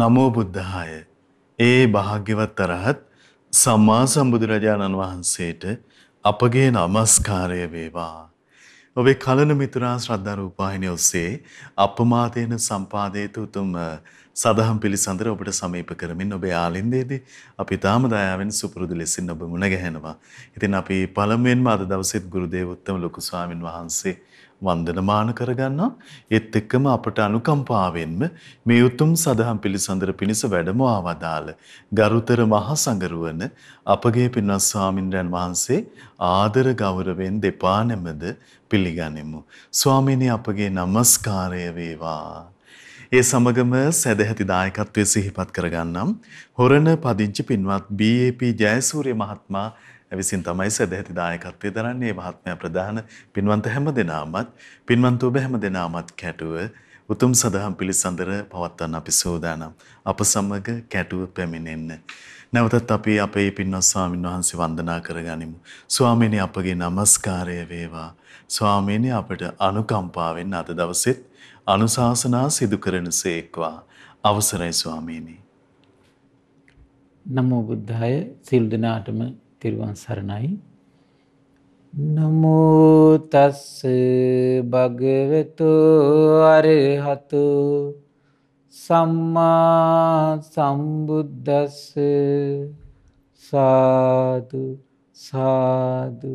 නමෝ බුද්ධාය. ඒ භාග්‍යවත් තරහත් සම්මා සම්බුදුරජාණන් වහන්සේට අපගේ නමස්කාරය වේවා. ඔබේ කලන මිතුරා ශ්‍රද්ධා රූපාහිනිය ඔස්සේ අපමාදේන සම්පාදේතු උතුම් සදහම් පිළිසඳර ඔබට සමීප කරමින් ඔබේ ආලින්දේදී අපි තාම දයාවෙන් සුපුරුදු ලෙසින් ඔබ මුණ ගැහෙනවා. ඉතින් අපි පළමුවෙන්ම අද දවසේත් ගුරුදේව උත්තම ලොකු ස්වාමින් වහන්සේ වන්දනමාන කරගන්නා එත් එක්කම අපට අනුකම්පාවෙන්ම මේ උතුම් සදහම් පිළිසඳර පිණිස වැඩම ආවදාළ ගරුතර මහා සංගරුවන අපගේ පින්වත් ස්වාමින්ද්‍රයන් වහන්සේ ආදර ගෞරවයෙන් දෙපා නැමද පිළිගනිමු ස්වාමීනි අපගේ নমස්කාරය වේවා ඒ සමගම සැදැහැති දායකත්වයේ සිහිපත් කරගන්නම් හොරණ පදිංචි පින්වත් BAP ජයසූරිය මහත්මයා විසින් තමයි සදැහැති දායකත්වය දරන්නේ මහත්මයා ප්‍රධාන පින්වන්ත හැම දෙනාමත් පින්වන්ත ඔබ හැම දෙනාමත් කැටුව උතුම් සදහම් පිළිසඳර පවත්වන්න අපි සෝදානම් අප සමග කැටුව පැමිණෙන්න නැවතත් අපි අපේ පින්වත් ස්වාමීන් වහන්සේ වන්දනා කරගනිමු ස්වාමීනි අපගේ নমස්කාරය වේවා ස්වාමීනි අපට අනුකම්පාවෙන් අද දවසෙත් අනුශාසනා සිදු කරනසේක්වා අවසරයි ස්වාමීනි නමෝ බුද්ධාය සිල් දනාටම තෙරුවන් සරණයි නමුතස්ස භගවෙතු අරහතු සම්මා සම්බුද්ධස්ස සාදු සාදු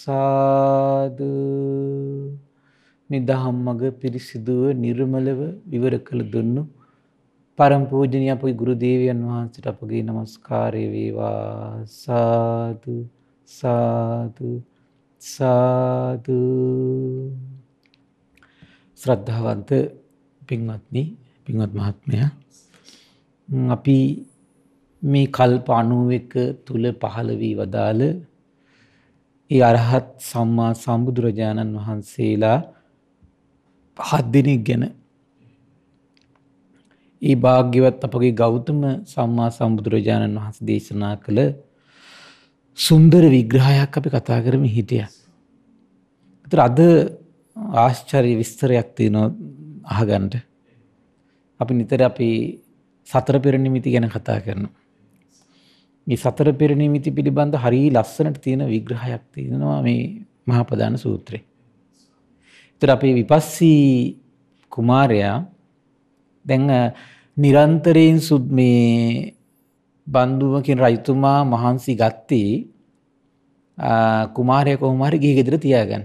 සාදු මේ දහම්මග පිරිසිදුව නිර්මලව විවර කළ දුන්නු පරම පූජනීය අපේ ගුරු දේවයන් වහන්සේට අපගේ নমස්කාරය වේවා සාදු සාදු සාදු ශ්‍රද්ධාවන්ත පින්වත්නි පින්වත් මහත්මයා අපි මේ කල්ප 91 තුල පහළ වී වදාළ ඒ අරහත් සම්මා සම්බුදුරජාණන් වහන්සේලා හත් දිනක් ගැන ඒ භාග්‍යවත් අපගේ ගෞතම සම්මා සම්බුදුරජාණන් වහන්සේ දේශනා කළ සුන්දර විග්‍රහයක් අපි කතා කරම හිටිය. එතර අද ආශ්චර්ය විස්තරයක් තියෙනවා අහගන්ට. අපි නිතර අපි සතර පෙරනිමිති ගැන කතා කරනවා. මේ සතර පෙරනිමිති පිළිබඳ හරි ලස්සනට තියෙන විග්‍රහයක් තියෙනවා මේ මහපදාන සූත්‍රයේ. එතකොට අපේ විපස්සී කුමාරයා දැන් නිරන්තරයෙන් සුද් මේ බන්දුවකින් රජතුමා මහන්සි ගත්තී කුමාරය කොහොමහරි ගිහි ගෙදර තියාගන්න.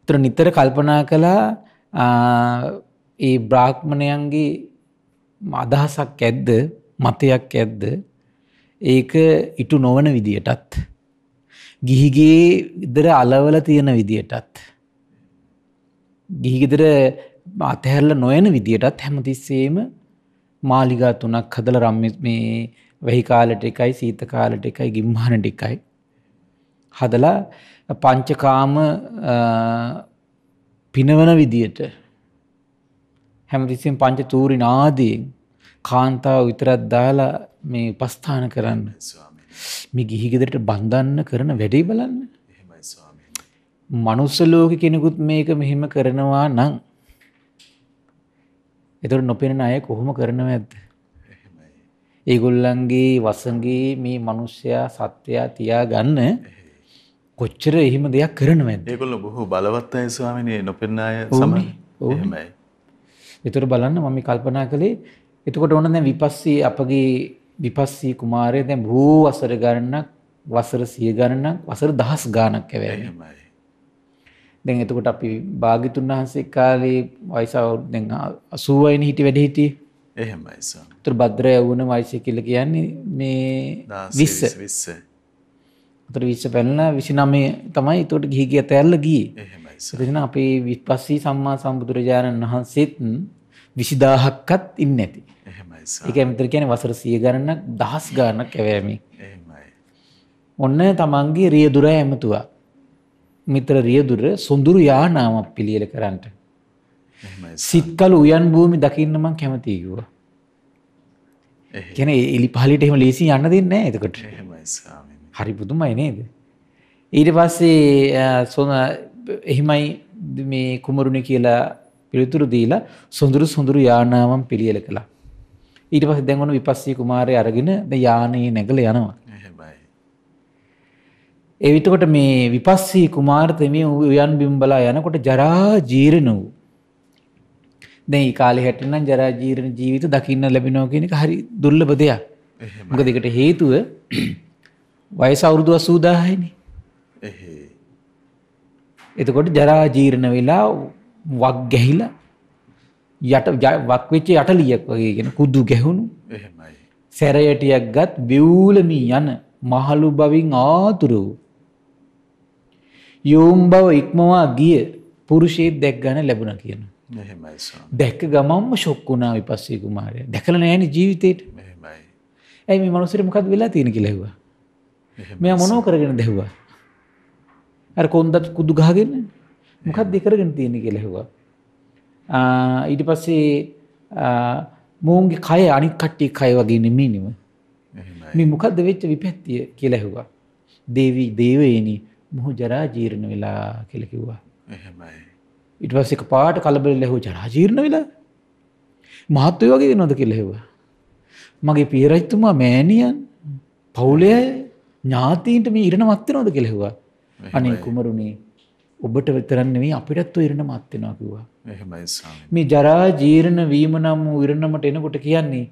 ඒතර නිතර කල්පනා කළා ඒ බ්‍රාහ්මණයන්ගේ අදහසක් ඇද්ද මතයක් ඇද්ද ඒක ඉටු නොවන විදියටත් ගිහිගේ ඉදර අලවල තියෙන විදියටත් ගිහිගෙදර අතහැරල නොයන විදියටත් හැමතිස්සේම මාලිගා තුනක් හදල රම් මේ වැහි කාලට එකයි සීත කාලට එකයි ගිම්හනට එකයි. හදලා පංචකාම පිනවන විදියට හැමතිසින් පංච තූරි නාදයෙන් කාන්තාව විතරත් දාලා මේ උපස්ථාන කරන්න මේ ගිහිගෙදරට බන්ධන්න කරන වැඩේ බලන්න මනුස්සලෝක කෙනෙකුත් මේක මෙහෙම කරනවා නං එතුට නොපෙනෙන අය කොහොම කරනව ඇත්ද. ඒගොල්ලන්ගේ වසගේ මේ මනුෂ්‍යයා සත්‍යයා තියා ගන්න කොච්චර එහෙම දෙයක් කරනව ඒගොල්ල බොහෝ බලවත් අය ස්වාමිනය නොපෙන්නාය සමයි ඕහමයි. එතුර බලන්න මම කල්පනා කළේ එතකොට ඕන දැ විපස්සී අපගේ විපස්සී කුමාරය දැ බූ වසර ගණන්නක් වසර සිය ගණන්නක් වසර දහස් ගානක් ඇවැීමයි. දැන් එතකොට අපි භාගිතුන් වහන්සේ කාලේ වයස දැන් 80යින් හිටි වැඩ හිටියේ. එහෙමයි සර්. ඒතර භද්‍ර යවුන වයසය කියලා කියන්නේ මේ 20 20. ඒතර 20 පැනලා 29 තමයි ඒතකොට ගිහි ගිය තැල්ල ගියේ. එහෙමයි සර්. එතන අපේ විපස්සී සම්මා සම්බුදුරජාණන් වහන්සේත් 20000ක්වත් ඉන්නේ නැති. එහෙමයි සර්. ඒකයි මෙතන කියන්නේ වසර 100 ගණනක් දහස් ගණනක් කැවෑමේ. එහෙමයි. ඔන්න තමන්ගේ රියදුර ඇමතුවා. මිත්‍ර රියදුර සොඳුරු යානාවක් පිළියෙල කරන්නට. සිත්කල උයන් භූමි දකින්න මං කැමතියි කිව්වා. කියන්නේ එලි පහලට එහෙම ලේසි යන්න දෙන්නේ නැහැ එතකොට. හරි පුදුමයි නේද? ඊට පස්සේ සොන එහිමයි මේ කුමරුණි කියලා පිළිතුරු දීලා සොඳුරු සොඳුරු යානාවන් පිළියෙල කළා. ඊට පස්සේ දැන් ඔන්න විපස්සී කුමාරය අරගෙන යානයේ නැගලා යනවා. ඒ විතකොට මේ විපස්සී කුමාරතෙමේ උයන් බිම්බලා යනකොට ජරා ජීර්ණ වූ. දැන් මේ කාලේ හැටින්නම් ජරා ජීර්ණ ජීවිත දකින්න ලැබෙනවා කියන එක හරි දුර්ලභ දෙයක්. මොකද ඒකට හේතුව වයස අවුරුදු 80000යිනේ. එහේ. එතකොට ජරා ජීර්ණ වෙලා වක් ගැහිලා යට වක් වෙච්ච යටලියක් වගේ කියන කුදු ගැහුණු. එහෙමයි. සැරයටියක් ගත් බිවුලමී යන මහලු බවින් ආතුරු වූ යෝම් බව ඉක්මවා ගිය පුරුෂයෙක් දැක් ගන ලැබුණ කියන. දැක්ක ගමම්ම ශොක්කුණා විපස්සේ කුමාරය දැකල නෑන ජීවිතයට ඇයි මේ මනුසර මොකක් වෙලා තියෙන කිලෙවා. මෙය මොනෝ කරගෙන දැහ්වා. ඇ කොන්දත් කුදු ගාගෙන මොකක් දෙකරගෙන තියෙන කෙලෙහවා. ඊට පස්සේ මූන්ගේ කය අනික් කට්ටිය කය වගේ නෙමේ නිම මේ මොකක්ද වෙච්ච විපැත්තිය කියලැහවා දේවී දේවයනි මොහු ජරා ජීර්ණ වෙලා කියලා කිව්වා. එහෙමයි. ඊට පස්සේ එකපාරට කලබල ලැබුව ජරා ජීර්ණ වෙලා මහත්වය වගේ වෙනවද කියලා හෙව්වා. මගේ පියරජතුමා මෑණියන් පවුලේ ඥාතීන්ට මේ ඉරණමත් වෙනවද කියලා හෙව්වා. අනේ කුමරුනේ ඔබට විතරක් නෙවෙයි අපිටත් ඔය ඉරණමත් වෙනවා කිව්වා. එහෙමයි ස්වාමී. මේ ජරා ජීර්ණ වීම නම් වූ ඉරණමට එනකොට කියන්නේ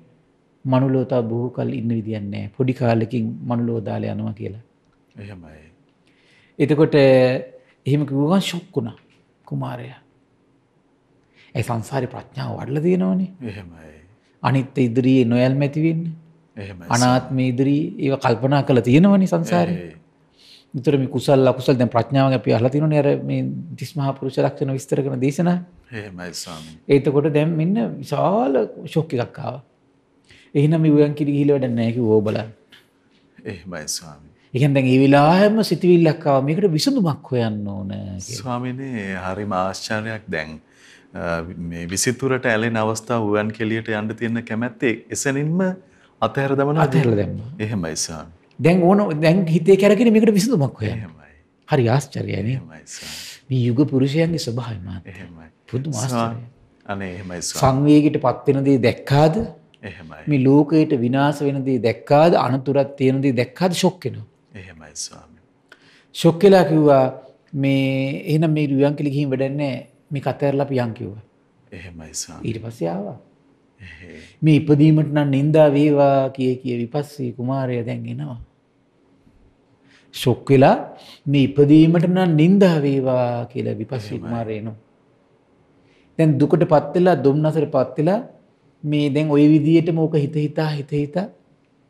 මනුලෝතා බොහෝ කල් ඉන්න විදියක් නැහැ. පොඩි කාලෙකින් මනුලෝ දාලා යනවා කියලා. එහෙමයි. එතකොට එහෙම කිව්වන් ශොක් වුණා කුමාරයා. ඒ සංසාරේ ප්‍රඥාව වඩලා තියෙනවනේ. එහෙමයි. අනිත් ඉදිරියේ නොයල්ම ඇති වෙන්නේ. එහෙමයි. අනාත්ම ඉදිරියේ ඒව කල්පනා කරලා තියෙනවනේ සංසාරේ. විතර මේ කුසල් ලකුසල් දැන් ප්‍රඥාවෙන් අපි අහලා තිනුනේ අර මේ 30 මහා පුරුෂ ලක්ෂණ විස්තර කරන දේශනා. එහෙමයි ස්වාමී. එතකොට දැන් මෙන්න විශාල ෂොක් එකක් ආවා. එහෙනම් මේ උයන් කිරි ගිහිල්ලා වැඩක් නැහැ කිව්වෝ බලන්න. එහෙමයි ස්වාමී. එකන් දැන් ඒ වෙලාවෙම සිතවිල්ලක් ආවා මේකට විසඳුමක් හොයන්න ඕන ස්වාමිනේ හරිම ආශ්චර්යයක් දැන් මේ විසිතුරට ඇලෙන අවස්ථාව වුවන් කෙලියට යන්න තියෙන කැමැත්තේ එසෙනින්ම අතහැර දමන අතහැරලා දැම්මා එහෙමයි ස්වාමී දැන් ඕන දැන් හිතේ කරගෙන මේකට විසඳුමක් හොයන්න එහෙමයි හරි ආශ්චර්යයි නේ මේ යුග පුරුෂයන්ගේ ස්වභාවය මාත් එහෙමයි පුදුම ආශ්චර්යයි අනේ එහෙමයි සංවේගයට පත්වෙන දේ දැක්කාද එහෙමයි මේ ලෝකයට විනාශ වෙන දේ දැක්කාද අනතුරක් තියෙන දේ දැක්කාද ෂොක් වෙනවා එහෙමයි ස්වාමී. ෂොක් වෙලා කිව්වා මේ එහෙනම් මේ රුවන්කැලි ගිහින් වැඩක් නැහැ. මේ කතරලා පියන් කිව්වා. එහෙමයි ස්වාමී. ඊට පස්සේ ආවා. මේ ඉපදීමට නම් නින්දා වේවා කිය කිය විපස්සී කුමාරය දැන් එනවා. ෂොක් වෙලා මේ ඉපදීමට නම් නින්දා වේවා කියලා විපස්සී කුමාරය එනවා. දැන් දුකටපත් වෙලා දුම්නසටපත් වෙලා මේ දැන් ওই විදියටම ඕක හිත හිතා හිත හිතා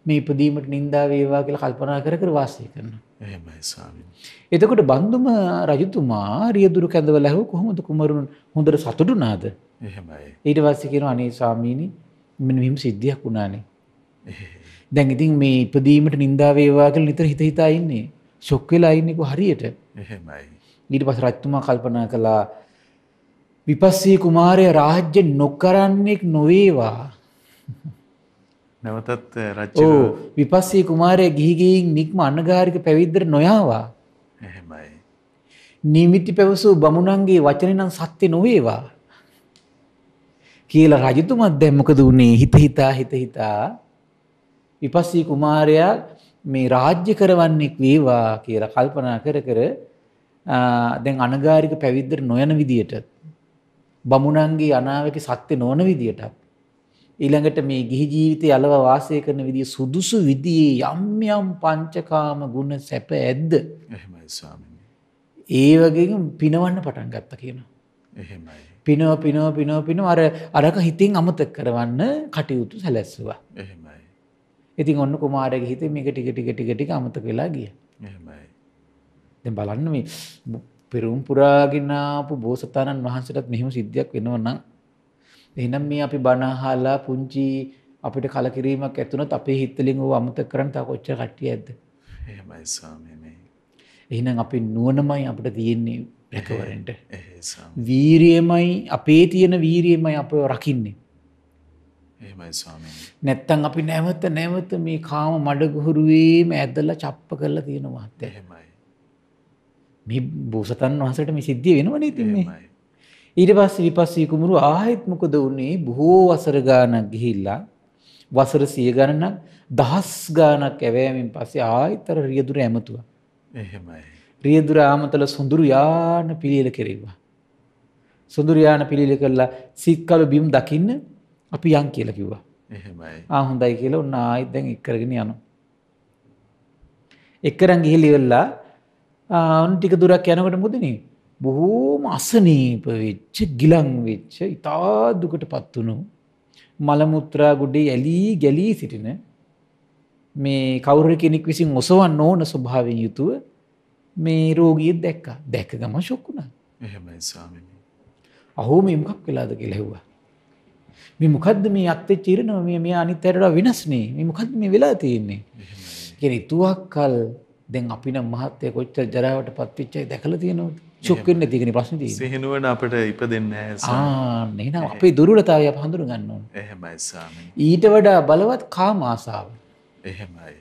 මේ ඉපදීමට නින්දා වේවා කියලා කල්පනා කර කර වාසය කරනවා. එහෙමයි ස්වාමීනි. එතකොට බන්දුම රජතුමා රියදුරු කැඳවලා හව කොහොමද කුමරුන් හොඳට සතුටු නාද? එහෙමයි. ඊට පස්සේ කියනවා අනේ ස්වාමීනි මෙන්න මෙහිම සිද්ධියක් වුණානේ. දැන් ඉතින් මේ ඉපදීමට නින්දා වේවා කියලා නිතර හිත හිතා ඉන්නේ. ෂොක් වෙලා ඉන්නේ හරියට. එහෙමයි. ඊට පස්සේ රජතුමා කල්පනා කළා විපස්සී කුමාරය රාජ්‍ය නොකරන්නෙක් නොවේවා. නැවතත් රජ්ජුරුව ඕ විපස්සී කුමාරයා ගිහි ගිහින් නික්ම අනගාരിക පැවිද්දට නොයාවා. එහෙමයි. නිමිති පැවසූ බමුණන්ගේ වචනේ නම් සත්‍ය නොවේවා. කියලා රජතුමා දැන් මොකද උනේ හිත හිතා හිත හිතා විපස්සී කුමාරයා මේ රාජ්‍ය කරවන්නෙක් වේවා කියලා කල්පනා කර කර දැන් අනගාരിക පැවිද්දට නොයන විදියට බමුණන්ගේ අනාවැකි සත්‍ය නොවන විදියටත් ඊළඟට මේ ගිහි ජීවිතය අලව වාසය කරන විදිය සුදුසු විදියේ යම් යම් පංචකාම ගුණ සැප ඇද්ද? එහෙමයි ස්වාමීනි. ඒ වගේම පිනවන්න පටන් ගත්තා කියනවා. එහෙමයි. පිනව පිනව පිනව පිනව අර අරක හිතින් අමතක කරවන්න කටයුතු සැලැස්සුවා. එහෙමයි. ඉතින් ඔන්න කුමාරගේ හිතේ මේක ටික ටික ටික ටික අමතක වෙලා ගියා. එහෙමයි. දැන් බලන්න මේ පෙරුම් පුරාගෙන ආපු බෝසතාණන් වහන්සේටත් මෙහෙම සිද්ධියක් වෙනව නම් එහෙනම් මේ අපි බණ අහලා පුංචි අපිට කලකිරීමක් ඇතුනොත් අපේ හිතලින් ඕව අමතක කරන්න තව කොච්චර කට්ටිය ඇද්ද? එහෙමයි ස්වාමීනි. එහෙනම් අපි නුවණමයි අපිට තියෙන්නේ රැකවරෙන්ට. වීරියමයි අපේ තියෙන වීරියමයි අපව රකින්නේ. එහෙමයි ස්වාමීනි. නැත්තම් අපි නැවත නැවත මේ කාම මඩගුහුරුවේම ඇදලා චප්ප කරලා තියෙනවා මහත්තයා. එහෙමයි. මේ බෝසතන් වහන්සේට මේ සිද්ධිය වෙනවනේ ඉතින් මේ. එහෙමයි. ඊට පස්සේ විපස්සී කුමරු ආයෙත් මොකද වුනේ බොහෝ වසර ගානක් ගිහිල්ලා වසර 100 ගණනක් දහස් ගානක් ඇවෑමෙන් පස්සේ ආයෙතර රියදුර ඇමතුවා. එහෙමයි. රියදුර ආමතල සොඳුරු යාන පිළියෙල කෙරෙව්වා. සොඳුරු යාන පිළියෙල කළා සීත්කළු බිම් දකින්න අපි යන් කියලා කිව්වා. එහෙමයි. ආ හොඳයි කියලා ඔන්න ආයෙත් දැන් එක් කරගෙන යනවා. එක්කරන් ගිහිලි වෙලා ආ ඔන්න ටික දුරක් යනකොට මොකද වෙන්නේ? බොහෝම අසනීප වෙච්ච ගිලන් වෙච්ච ඉතා දුකටපත් වුණු මල මුත්‍රා ගුඩේ ඇලී ගැලී සිටින මේ කවුරු කෙනෙක් විසින් ඔසවන්න ඕන ස්වභාවයෙන් යුතුව මේ රෝගිය දැක්කා. දැක ගම ෂොක් වුණා. එහෙමයි ස්වාමීනි. අහෝ මේ මොකක් වෙලාද කියලා ඇහුවා. මේ මොකද්ද මේ අත්තේ චිරනම මේ මෙයා අනිත් ඇරලා වෙනස්නේ. මේ මොකද්ද මේ වෙලා තියෙන්නේ? එහෙමයි. කියන්නේ තුවක්කල් දැන් අපි නම් මහත්ය කොච්චර ජරාවටපත් වෙච්චයි දැකලා තියෙනවද? චුක්කන්න තිගෙන ප්‍රශ්න සිහිනුවන අපට ඉප දෙන්න නන අපේ දුරලතාවය පහඳුර ගන්නවා එහෙමයි ඊට වඩා බලවත් කාමාසාාව එහෙමයි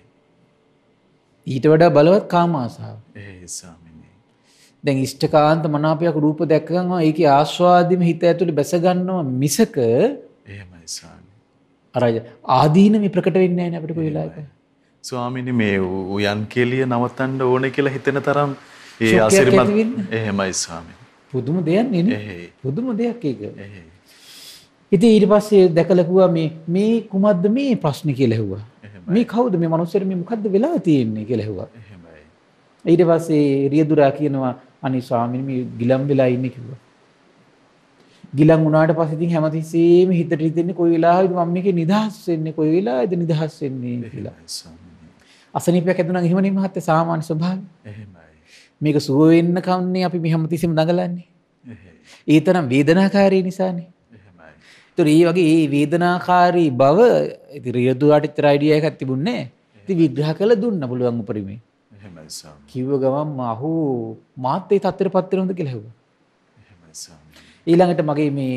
ඊට වඩා බලවත් කාමාසාාව දැන් ෂ්ටකාන්ත මනාපයක් රූප දැක්කවා ඒක ආස්වාදිම හිත ඇතුළි බැසගන්නවා මිසක අරජ ආදීනම ප්‍රකට වෙන්න නෑන අපට වෙලාක ස්වාමිනි මේ වූ යන් කෙලිය නවත්තන්ඩ ඕන කියලා හිතෙන තරම් ඒ ආශිර්වාද එහෙමයි ස්වාමී. පුදුම දෙයක් නේ. පුදුම දෙයක් ඒක. ඉතින් ඊට පස්සේ දැකලා මේ මේ කුමක්ද මේ ප්‍රශ්නේ කියලා ඇහුවා. මේ කවුද මේ මනුස්සයෙ මේ මොකද්ද වෙලා තියෙන්නේ කියලා ඇහුවා. එහෙමයි. ඊට පස්සේ රියදුරා කියනවා අනේ ස්වාමීනි මේ ගිලම් වෙලා ඉන්නේ කිව්වා. ගිලන් වුණාට පස්සේ ඉතින් හැමතිස්සෙම හිතට හිතෙන්නේ කොයි වෙලාවෙද මම මේකේ නිදහස් වෙන්නේ කොයි වෙලාවෙද නිදහස් වෙන්නේ කියලා. අසනීපයක් ඇතුණා නම් එහෙම නෙමෙයි මහත්තයා සාමාන්‍ය ස්වභාවය. එහෙම. මේක සුව වෙන්න කන්නේ අපි මෙහෙමතිසෙම දඟලන්නේ. ඒ තරම් වේදනාකාරී නිසානේ. ඒතර ඒ වගේ ඒ වේදනාකාරී බව ඉතින් රියදුවාට ඉතර අයිඩියා එකක් තිබුණේ. ඉතින් විග්‍රහ කළ දුන්න පුළුවන් උපරිමේ. එහෙමයි සම්. කිව්ව ගමන් අහු මාත් ඒ තත්ත්වෙටපත් වෙනවද කියලා හෙව්වා. එහෙමයි සම්. ඊළඟට මගේ මේ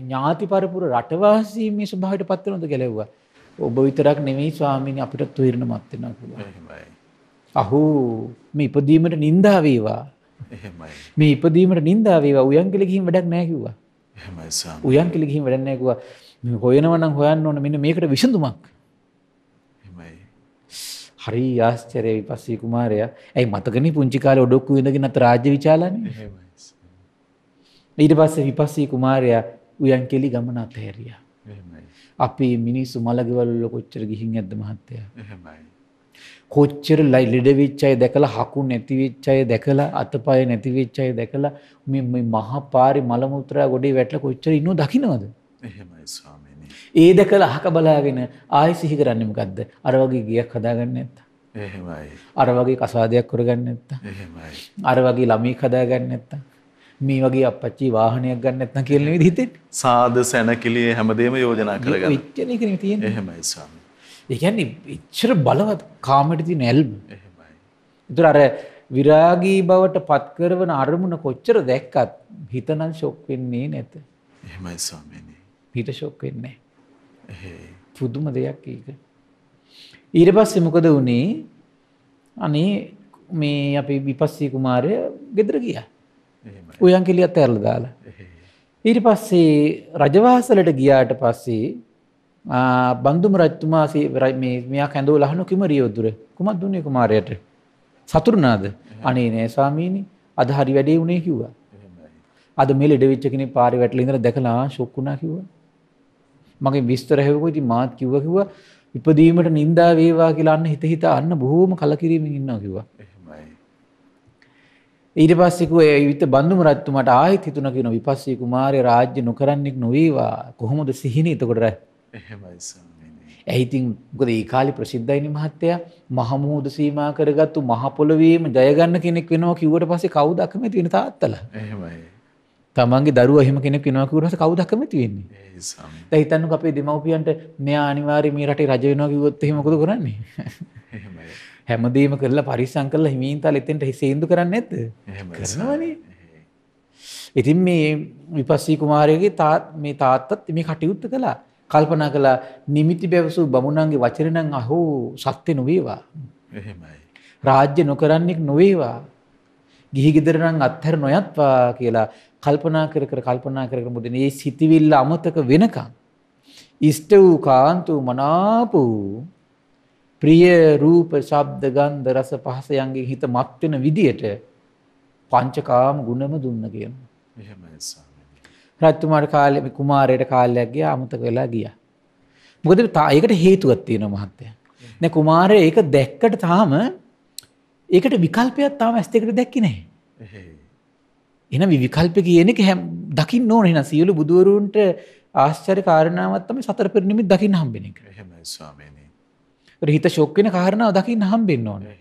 ඥාති පරපුර රටවාසී මේ ස්වභාවයටපත් වෙනවද කියලා හෙව්වා. ඔබ විතරක් නෙමෙයි ස්වාමීනි අපිට තුිරණමත් වෙනවා කියලා. එහෙමයි. අහෝ මේ ඉපදීමට නින්දා වේවා. එහෙමයි. මේ ඉපදීමට නින්දා වේවා. උයන්කල ගිහින් වැඩක් නැහැ කිව්වා. එහෙමයි සාම. උයන්කල ගිහින් වැඩක් නැහැ කිව්වා. මේ හොයනවා නම් හොයන්න ඕන මෙන්න මේකට විසඳුමක්. එහෙමයි. හරි ආශ්චර්ය විපස්සී කුමාරයා. ඇයි මතකනේ පුංචි කාලේ ඔඩොක්කු විඳගෙන අත රාජ්‍ය විචාලානේ. එහෙමයි. ඊට පස්සේ විපස්සී කුමාරයා උයන්කෙලි ගමන අතහැරියා. එහෙමයි. අපි මිනිස්සු මලගෙවල් වල කොච්චර ගිහින් ඇද්ද මහත්තයා. එහෙමයි. කොච්චර ලයි ලෙඩවිච්චයි දැකලා හකු නැතිවිච්චය දැකලා අතපය නැතිවිච්චය දැකලා මේ මහා පාරි මලමුත්‍රා ගොඩේ වැටල කොච්චර ඉන්නු දකිනවද. එහෙමයි ස්වාමීනි. ඒ දැකලා අහක බලාගෙන ආයි සිහි කරන්නේ මොකද්ද? අර වගේ ගියක් හදාගන්න නැත්තා. එහෙමයි. අර වගේ කසාදයක් කරගන්න නැත්තා. එහෙමයි. අර වගේ ළමෙක් හදාගන්න නැත්තා. මේ වගේ අපච්චි වාහනයක් ගන්න නැත්නම් කියලා නේද හිතෙන්නේ සාද සැනකිලියේ හැමදේම යෝජනා කරගන්න. ඔච්චරනේ කියන්නේ තියෙන්නේ. එහෙමයි ස්වාමී. ඒකන්නේ ඉච්චර බලවත් කාමට තින ඇල්ම ඉතුර අර විරාගී බවට පත්කරවන අරමුණ කොච්චර දැක්කත් හිතනන් ශොක් වෙන්නේ නැත එහමයි ස්වාමනි හිට ශොක් වෙන්නේ පුදුම දෙයක් ඒක ඊට පස්සේ මොකද වුණේ අනේ මේ අපි විපස්සී කුමාරය ගෙදර ගියා උයන් කෙලියත් ඇරලා දාලා ඊට පස්සේ රජවාසලට ගියාට පස්සේ බන්දුම රජතුමා මෙයා කැඳව ලහනු කිම රියෝදුර කුමත් දුන්නේ කුමාරයට සතුරුනාද අනේ නෑ ස්වාමීනි අද හරි වැඩේ වුණේ කිව්වා අද මේ ලෙඩ වෙච්ච කෙනෙක් පාරේ වැටලා ඉඳලා දැකලා ෂොක් වුණා කිව්වා මගේ විස්තර හැවුවා ඉතින් මාත් කිව්වා කිව්වා ඉපදීමට නිඳා වේවා කියලා අන්න හිත හිත අන්න බොහෝම කලකිරීමෙන් ඉන්නවා කිව්වා ඊට පස්සේ කිව්වා ඒ විත බන්දුම රජතුමාට ආයෙත් හිතුණා කියන විපස්සී කුමාරය රාජ්‍ය නොකරන්නෙක් නොවේවා කොහොමද සිහිනේ එතකොට රැ එහෙමයි ස්වාමීනි. ඇයි ඉතින් මොකද ඒ කාලේ ප්‍රසිද්ධයිනි මහත්තයා මහමුහුද සීමා කරගත්තු මහ පොළොවේම ජය ගන්න කෙනෙක් වෙනවා කිව්වට පස්සේ කවුද අකමැති වෙන තාත්තලා? එහෙමයි. තමන්ගේ දරුවා එහෙම කෙනෙක් වෙනවා කිව්වට පස්සේ කවුද අකමැති වෙන්නේ? ඒ ස්වාමීනි. දැන් හිතන්නකෝ අපේ දෙමව්පියන්ට මෙයා අනිවාර්යයෙන් මේ රටේ රජ වෙනවා කිව්වොත් එහෙම මොකද කරන්නේ? එහෙමයි. හැමදේම කරලා පරිස්සම් කරලා හිමින් තාල එතෙන්ට හිසේඳු කරන්නේ නැද්ද? එහෙමයි. කරනවනේ. ඉතින් මේ විපස්සී කුමාරයගේ තාත් මේ තාත්තත් මේ කටයුත්ත කළා. කල්පනා කළා නිමිති බැවසූ බමුණන්ගේ වචනනම් අහු සත්‍ය නොවේවා. එහෙමයි. රාජ්‍ය නොකරන්නෙක් නොවේවා. ගිහි ගෙදර නම් අත්හැර නොයත්වා කියලා කල්පනා කර කර කල්පනා කර කර මුදිනේ සිටිවිල්ල අමතක වෙනකන් ඉෂ්ට වූ කාන්තු මනාප වූ ප්‍රිය රූප ශබ්ද ගන්ධ රස පහස යන්ගේ හිත මත් වෙන විදියට පංචකාම ගුණම දුන්න කියනවා. එහෙමයි සර්. රජතුමාට කාලේ මේ කුමාරයට කාලයක් ගියා අමතක වෙලා ගියා. මොකද ඒකට හේතුවක් තියෙනවා මහත්තයා. දැන් කුමාරයා ඒක දැක්කට තාම ඒකට විකල්පයක් තාම ඇස් දෙකට දැක්කේ නැහැ. එහෙනම් විකල්ප කියන එක හැම දකින්න ඕනේ නේද? සියලු බුදුවරුන්ට ආශ්චර්ය කාරණාවක් තමයි සතර පෙර නිමිති දකින්න හම්බෙන එක. එහෙමයි ස්වාමීනි. හිත ෂොක් වෙන කාරණාව දකින්න හම්බෙන්න ඕනේ.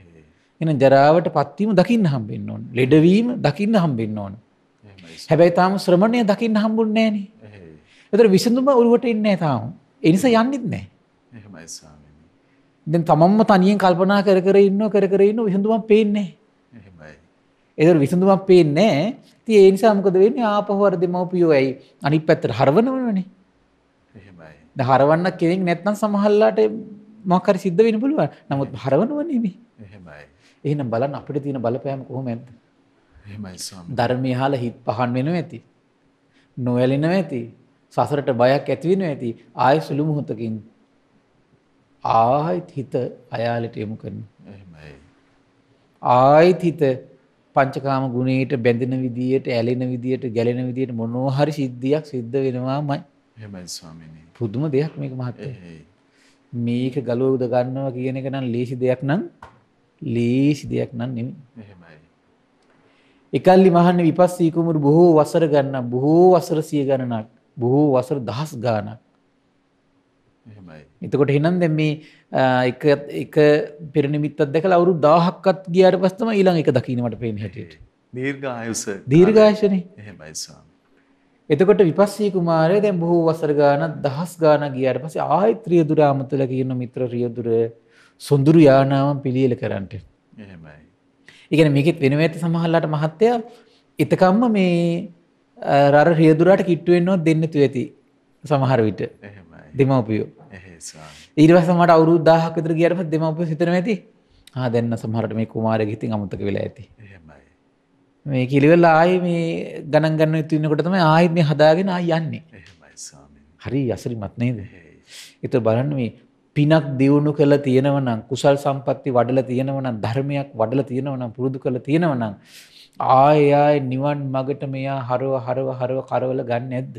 එහෙනම් ජරාවට පත්වීම දකින්න හම්බෙන්න ඕනේ. ලෙඩවීම දකින්න හම්බෙන්න ඕනේ. හැබැයි තාම ශ්‍රමණය දකින්න හම්බුන්නේ නෑනේ. ඒතර විසඳුම ඔළුවට ඉන්නේ නැහැ තාම. ඒ නිසා යන්නෙත් නැහැ. එහෙමයි ස්වාමීනි. දැන් තමන්ම තනියෙන් කල්පනා කර කර ඉන්නව කර කර ඉන්නව විසඳුමක් පේන්නේ නැහැ. එහෙමයි. ඒතර විසඳුමක් පේන්නේ නැහැ. ඉතින් ඒ නිසා මොකද වෙන්නේ? ආපහු අර දෙමව්පියෝ ඇයි අනිත් පැත්තට හරවනවනේ. එහෙමයි. ද හරවන්න කෙනෙක් නැත්නම් සමහරලාට මොකක් හරි සිද්ධ වෙන්න පුළුවන්. නමුත් හරවනව නෙමෙයි. එහෙමයි. එහෙනම් බලන්න අපිට තියෙන බලපෑම කොහොමද? ධර්මය හාල හිත් පහන් වෙන ඇති. නොවැලෙන ඇති සසරට බයක් ඇතිවෙන ඇති ආය සුළු මුහොතකින් ආහිත් හිත අයාලට යොමු කරන. ආයිත් හිත පංචකාම ගුණයට බැඳෙන විදියට ඇලෙන විදියට ගැලෙන විදියට මොනෝහරි සිද්ධියක් සිද්ධ වෙනවාමයි පුදුම දෙයක් මේක මහත්තය. මේක ගලෝද ගන්නවා කියන එක නම් ලේසි දෙයක් නම් ලේසි දෙයක් නම් නෙමි. එකල්ලි මහන්නේ විපස්සී කුමරු බොහෝ වසර ගන්න බොහෝ වසර සිය ගණනක් බොහෝ වසර දහස් ගාණක් එහෙමයි එතකොට එහෙනම් දැන් මේ එක එක පිරිනිමිත්තක් දැකලා අවුරුදු 1000ක්වත් ගියාට පස්සේ තමයි ඊළඟ එක දකින්නට පේන්නේ හැටියට දීර්ඝායුෂ දීර්ඝායුෂනේ එහෙමයි ස්වාමී එතකොට විපස්සී කුමාරය දැන් බොහෝ වසර ගාණක් දහස් ගාණක් ගියාට පස්සේ ආයෙත් රියදුර අමතල කියන මිත්‍ර රියදුර සොඳුරු යානාවන් පිළියෙල කරන්නට එහෙමයි ඉගෙන මේකෙත් වෙනව ඇති සමහල්ලට මහත්තය එතකම්ම මේ රර රියදුරට කිට්ටුවෙන්න්නොත් දෙන්නතු ඇති සමහර විට දෙමවපියෝ ඊරවස මට අවුරු දාහකතර ගියටම දෙමවපිය සිතන ඇති හා දෙන්න සමහරට මේ කුමාර ගිතින් අමතක වෙලා ඇති මේ කිලිවල ආය මේ ගණන් ගන්න තුන්නකොටම ආයත් මේ හදාගෙන ආ යන්නේ හරි යසරි මත්නේද එත බලන්න මේ පිනක් දියුණු කළ තියෙනවනම් කුසල් සම්පatti වඩලා තියෙනවනම් ධර්මයක් වඩලා තියෙනවනම් පුරුදු කළ තියෙනවනම් ආය නිවන් මගට මෙයා හරව හරව හරව කරවල ගන්න නැද්ද?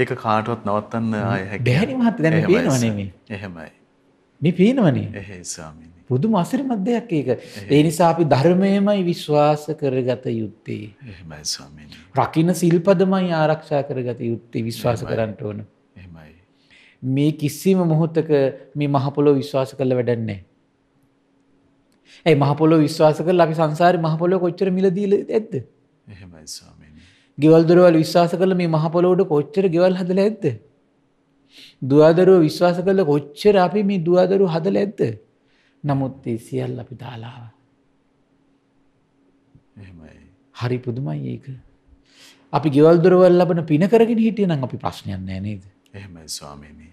ඒක කාටවත් නවත්තන්න ආය හැකියි. බැරි මහත් දැන් පේනවනේ මේ. එහෙමයි. මේ පේනවනේ. එහෙයි ස්වාමීනි. පුදුම අසිරිමත් දෙයක් ඒක. ඒ නිසා අපි ධර්මයමයි විශ්වාස කරගත යුත්තේ. එහෙමයි ස්වාමීනි. රකින්න සිල්පදමයි ආරක්ෂා කරගත යුත්තේ විශ්වාස කරන්න ඕනේ. මේ කිසිම මොහොතක මේ මහ පොළොව විශ්වාස කරලා වැඩක් නැහැ. ඒ මහ පොළොව විශ්වාස කරලා අපි සංසාරේ මහ පොළොව කොච්චර මිල දීලා ඇද්ද? එහෙමයි ස්වාමීනි. ගෙවල් දොරවල් විශ්වාස කරලා මේ මහ පොළොවට කොච්චර ගෙවල් හදලා ඇද්ද? දුවදරුව විශ්වාස කරලා කොච්චර අපි මේ දුවදරුව හදලා ඇද්ද? නමුත් ඒ සියල්ල අපි දාලා ආවා. එහෙමයි. හරි පුදුමයි ඒක. අපි ගෙවල් දොරවල් ලබන පින කරගෙන හිටියනම් අපි ප්‍රශ්නයක් නෑ නේද? එහමයි ස්වාමීමී.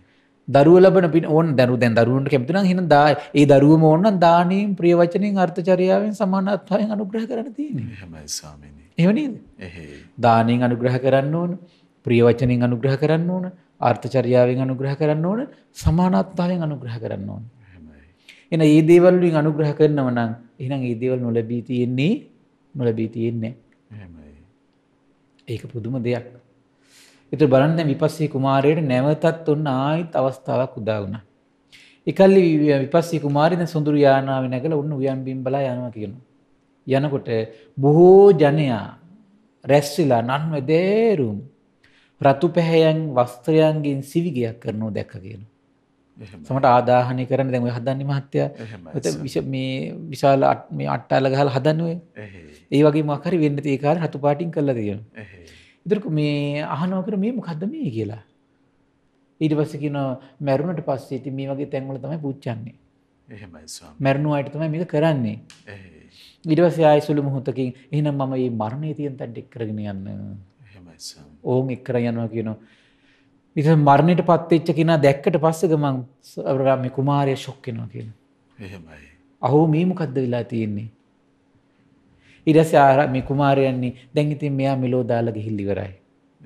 දරුව ලබන පි ඕන් දැරු දැන් දරුවන්ට කැමතිනම් හින දා ඒ දරුවම ඕනනම් දානීම් ප්‍රියවචනෙන් අර්ථචරියාවෙන් සමානත්වයෙන් අනුග්‍රහ කරන්න තියෙන්නේ. එහෙමයි ස්වාමීනි. එහෙම නේද? එහෙයි. දානෙන් අනුග්‍රහ කරන්න ඕන, ප්‍රියවචනෙන් අනුග්‍රහ කරන්න ඕන, අර්ථචරියාවෙන් අනුග්‍රහ කරන්න ඕන, සමානත්වයෙන් අනුග්‍රහ කරන්න ඕන. එහෙමයි. එන මේ දේවල් වලින් අනුග්‍රහ කරනව නම් එහෙනම් මේ දේවල් නොලැබී තියෙන්නේ නොලැබී තියෙන්නේ. එහෙමයි. ඒක පුදුම දෙයක්. ඒතර බලන්න දැන් විපස්සී කුමාරයට නැවතත් උන්න ආයිත් අවස්ථාවක් උදා වුණා. එකල්ලි විපස්සී කුමාරී දැන් සොඳුරු යානාවේ නැගලා උන්න උයන් බිම් බලා යනවා කියනවා. යනකොට බොහෝ ජනයා රැස්විලා නන්වැදේරුම් රතු පැහැයන් වස්ත්‍රයන්ගෙන් සිවිගයක් කරනෝ දැක්ක කියනවා. සමට ආදාහනය කරන දැන් හදන්න මහත්තය මේ විශාල මේ අට්ටාල ගහල හදන්නුවේ ඒ වගේ මකරි වෙන්න ඒකාර හතු පාටින් කල්ල තියෙන ඉදිරික මේ අහනෝකර මේ මොකක්ද මේ කියලා. ඊට පස්සේ කියනවා මැරුණට පස්සේ ඉතින් මේ වගේ තැන්වල තමයි පුච්චන්නේ. එහෙමයි ස්වාමී. මැරුණු අයට තමයි මේක කරන්නේ. ඊට පස්සේ ආයෙ සුළු මොහොතකින් එහෙනම් මම මේ මරණය තියෙන තැනට එක් කරගෙන යන්න. එහෙමයි ස්වාමී. ඕන් එක් කරගෙන යනවා කියනවා. ඉතින් මරණයට පත්වෙච්ච කෙනා දැක්කට පස්සේ ගමන් මේ කුමාරය ෂොක් වෙනවා කියන. එහෙමයි. අහෝ මේ මොකද්ද වෙලා තියෙන්නේ? ඊටසේ ආර මේ කුමාරයන්නේ දැන් ඉතින් මෙයා මෙලෝ දාලා ගිහින් ඉවරයි.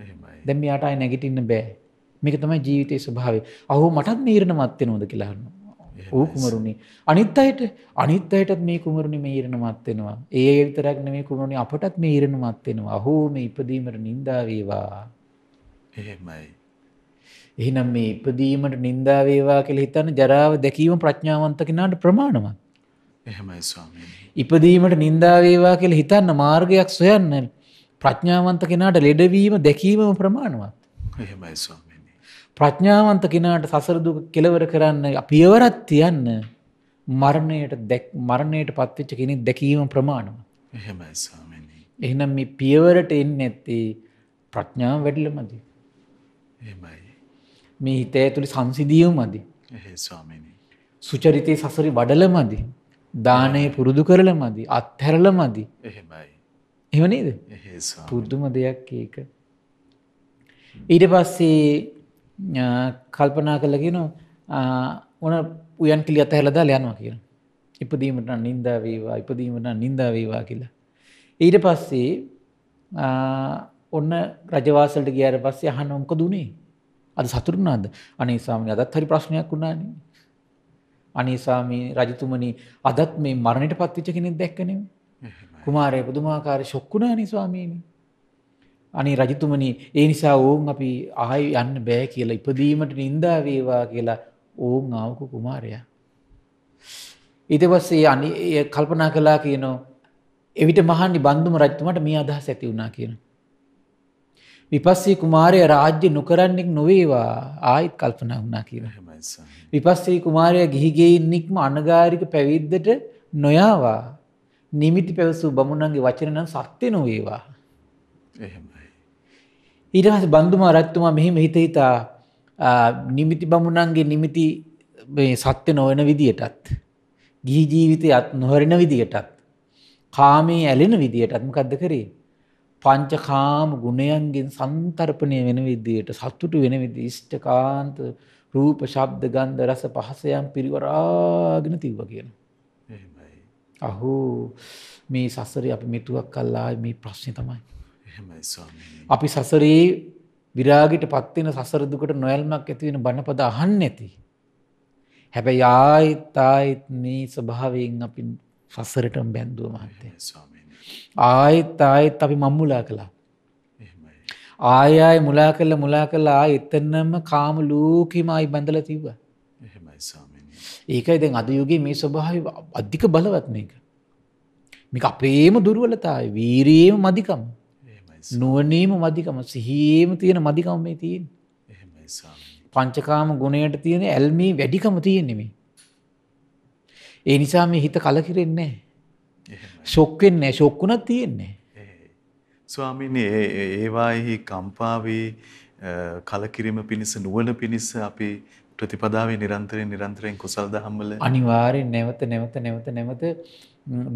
එහෙමයි. දැන් මෙයාට ආය නැගිටින්න බෑ. මේක තමයි ජීවිතයේ ස්වභාවය. අහෝ මටත් නීරණමත් වෙනවද කියලා අහනවා. ඌ කුමරුණි අනිත් අයට අනිත් අයටත් මේ කුමරුණි මේ ඉරණමත් වෙනවා. ඒ ඒ විතරක් නෙමෙයි කුමරුණි අපටත් මේ ඉරණමත් වෙනවා. අහෝ මේ ඉපදීමට නිඳා වේවා. එහෙමයි. එහෙනම් මේ ඉපදීමට නිඳා වේවා කියලා හිතන ජරාව දැකීම ප්‍රඥාවන්ත කෙනාට ප්‍රමාණවත්. එහෙමයි ස්වාමීනි. ඉපදීමට නින්දා වේවා කියලා හිතන්න මාර්ගයක් සොයන්න ප්‍රඥාවන්ත කෙනාට ලෙඩවීම දැකීමම ප්‍රමාණවත්. එහෙමයි ස්වාමීනි. ප්‍රඥාවන්ත කෙනාට සසර දුක කෙලවර කරන්න පියවරක් තියන්න මරණයට මරණයට පත්වෙච්ච කෙනෙක් දැකීම ප්‍රමාණවත්. එහෙමයි ස්වාමීනි. එහෙනම් මේ පියවරට එන්නේ නැත්තේ ප්‍රඥාව වැඩිලමදි. එහෙමයි. මේ හිත ඇතුළේ සංසිඳියමදි. එහෙ ස්වාමීනි. සුචරිතේ සසරි වඩලමදි. දානය පුරුදු කරල මදි අත්හැරල මදි එහෙමයි එහනේද පුද්දුම දෙයක් ඒක ඊට පස්සේ කල්පනා කලගෙන ඕන උයන් කිලි අතහැලදා ලයනවා කියලා ඉපදීමට නින්දාවේවා ඉපදීමට නින්දාවේවා කියලා ඊට පස්සේ ඔන්න රජවාසලට ගියාර පස්සේ අහනොම්ක දුනේ අද සතුරුනාද අනේ ස්වාමී අදත් හරි ප්‍රශ්නයක් වුණානේ අනේසා මේ රජතුමනි අදත් මේ මරණයට පත්විච්ච කෙනෙක් දැක්කනේ. කුමාරය පුදුමාකාර ෂොක් වුණානේ ස්වාමීනි. අනේ රජතුමනි ඒ නිසා ඕන් අපි ආයි යන්න බෑ කියලා ඉපදීමට නින්දා වේවා කියලා ඕන් ආවක කුමාරයා. ඊට පස්සේ අනේ කල්පනා කළා කියනෝ එවිට මහන්නි බන්දුම රජතුමාට මේ අදහස ඇති වුණා කියනවා. විපස්සී කුමාරය රාජ්‍ය නොකරන්නෙක් නොවේවා ආයිත් කල්පනා වුණා කියලා හැමයිසා. විපස්සී කුමාරය ගිහිගෙයින්නෙක්ම අනගාරික පැවිද්දට නොයාවා. නිමිති පැවසූ බමුණන්ගේ වචන නම් සත්‍ය නොවේවා. එහෙමයි. ඊට පස්සේ බන්දුමා රජතුමා මෙහෙම හිත හිතා නිමිති බමුණන්ගේ නිමිති මේ සත්‍ය නොවන විදියටත් ගිහි ජීවිතයත් නොහරින විදියටත් කාමයේ ඇලෙන විදියටත් මොකද්ද කරේ? පංචකාම ගුණයන්ගෙන් සන්තරපණය වෙන විදියට සතුටු වෙන විදි ෂ්ඨකාන්ත රූප ශබ්ද ගන්ධ රස පහසයම් පිරිවරාගෙන තිව්ව කියන. අහු මේ සසර අපි මෙතුවක් කල්ලා මේ ප්‍රශ්නය තමයි. අපි සසරේ විරාගිට පත්වෙන සසරදුකට නොයල්මක් ඇතිවෙන බණපද අහන්න ඇති. හැබැයි ආයිත් ආයිත් මේ ස්වභාවයෙන් අපි සසරටම බැන්දුව මහත්තේ ස්වාම. ආයෙත් ආයෙත් අපි මම්මුලා කළා. ආයයි මුලා කල්ල මුලා කලා එතන්නම කාම ලූකිමයි බැඳල තිබ්බ. ඒකයි දැන් අදයුගේ මේ ස්වභාව අධික බලවත් මේක. මික අපේම දුර්වලතාව වීරයේම මදිකම් නුවනීම මදිකම සිහියේම තියෙන මදිකම් මේ තියෙන්. පංචකාම ගුණයට තියෙන ඇල්මී වැඩිකම තියෙන්නෙමි. ඒ නිසා මේ හිත කලකිරෙන්නේ. ශොක් වෙන්නේ ශොක් වුණා තියෙන්නේ. ස්වාමීනි ඒවාෙහි කම්පාවේ කලකිරීම පිණිස නුවණ පිණිස අපි ප්‍රතිපදාවේ නිරන්තරයෙන් නිරන්තරයෙන් කුසල් දහම්වල අනිවාර්යෙන් නැවත නැවත නැවත නැවත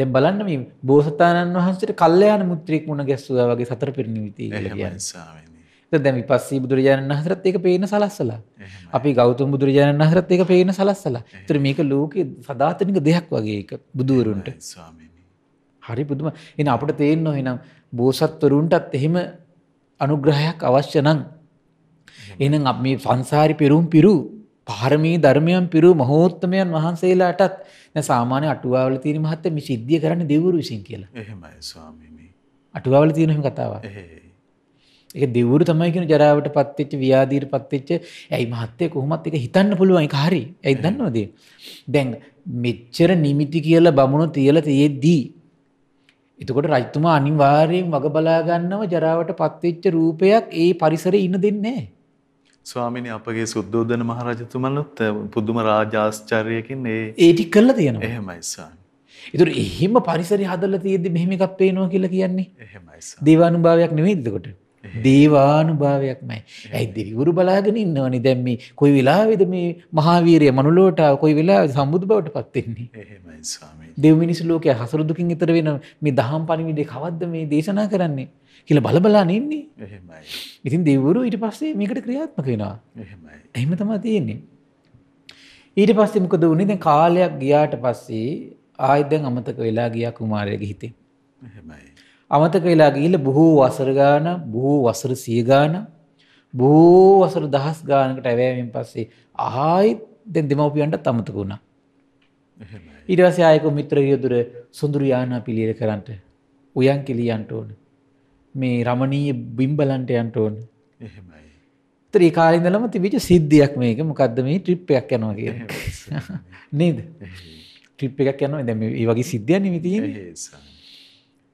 දැන් බලන්න මේ බෝසතාණන් වහන්සේට කල්යාණ මුත්‍රික් මුණ ගැස්සුවා වගේ සතර පිරිනිවිති කියලා කියන්නේ. දැන් විපස්සී බුදුරජාණන් වහන්සේත් ඒක පේන සලස්සලා. අපි ගෞතම බුදුරජාණන් වහන්සේත් ඒක පේන සලස්සලා. ඒතර මේක ලෝකේ සදාතනික දෙයක් වගේ ඒක බුදුරුන්ට. ස්වාමී හරි පුදුම. එහෙනම් අපිට තේරෙනවා එහෙනම් බෝසත්වරුන්ටත් එහෙම අනුග්‍රහයක් අවශ්‍ය නම් එහෙනම් අපි මේ සංසාරි පෙරුම් පිරු පාරමී ධර්මයන් පිරු මහෝත්තමයන් වහන්සේලාටත් දැන් සාමාන්‍ය අටුවාවල තියෙන මහත්ය මේ සිද්ධිය කරන්නේ දෙවිවරු විසින් කියලා. එහෙමයි ස්වාමීනි. අටුවාවල තියෙන හැම කතාවක්. ඒක දෙවිවරු තමයි කියන ජරාවට පත්වෙච්ච ව්‍යාධීට පත්වෙච්ච ඇයි මහත්ය කොහොමත් ඒක හිතන්න පුළුවන් ඒක හරි. ඇයි දන්නවද? දැන් මෙච්චර නිමිති කියලා බමුණු තියලා තියෙද්දී එතකොට රජතුමා අනිවාර්යෙන් වග බලා ගන්නව ජරාවට පත්වෙච්ච රූපයක් ඒ පරිසරේ ඉන්න දෙන්නේ නැහැ. ස්වාමිනී අපගේ සුද්ධෝදන මහරජතුමනුත් පුදුම රාජාශ්චර්යයකින් ඒ ඒ ටික කළා තියෙනවා. එහෙමයි ස්වාමී. ඒතර එහෙම පරිසරය හදලා තියෙද්දි මෙහෙම එකක් පේනවා කියලා කියන්නේ. එහෙමයි ස්වාමී. දේවානුභාවයක් නෙවෙයි එතකොට. දේවානුභාවයක්මයි. ඇයි දෙවිවරු බලාගෙන ඉන්නවනේ දැන් මේ කොයි වෙලාවෙද මේ මහාවීරය මනුලෝට කොයි වෙලාවෙද සම්බුදු බවට පත් වෙන්නේ? එහෙමයි ස්වාමී. දෙව් මිනිස් ලෝකයේ හසරු දුකින් ඈතර වෙන මේ දහම් පණිවිඩේ කවද්ද මේ දේශනා කරන්නේ කියලා බල බලාන ඉන්නේ. එහෙමයි. ඉතින් දෙවිවරු ඊට පස්සේ මේකට ක්‍රියාත්මක වෙනවා. එහෙමයි. එහෙම තමයි තියෙන්නේ. ඊට පස්සේ මොකද වුනේ? දැන් කාලයක් ගියාට පස්සේ ආයෙත් දැන් අමතක වෙලා ගියා කුමාරයාගේ හිතේ. එහෙමයි. අමතක වෙලා ගිහිල්ලා බොහෝ වසර ගාන බොහෝ වසර සිය ගාන බොහෝ වසර දහස් ගානකට ඇවෑමෙන් පස්සේ ආයිත් දැන් දෙමව්පියන්ටත් අමතක වුණා. ඊට පස්සේ ආයෙක මිත්‍ර වියදුර සොඳුරු යානා පිළියෙල කරන්ට උයන් කෙලියන්ට ඕන. මේ රමණීය බිම්බලන්ට යන්ට ඕන. එහෙමයි. ඒ කාලේ ඉඳලම තිබිච්ච සිද්ධියක් මේක. මොකද්ද මේ ට්‍රිප් එකක් යනවා කියන්නේ. නේද? ට්‍රිප් එකක් යනවා. දැන් මේ වගේ සිද්ධියක් නෙමෙයි තියෙන්නේ.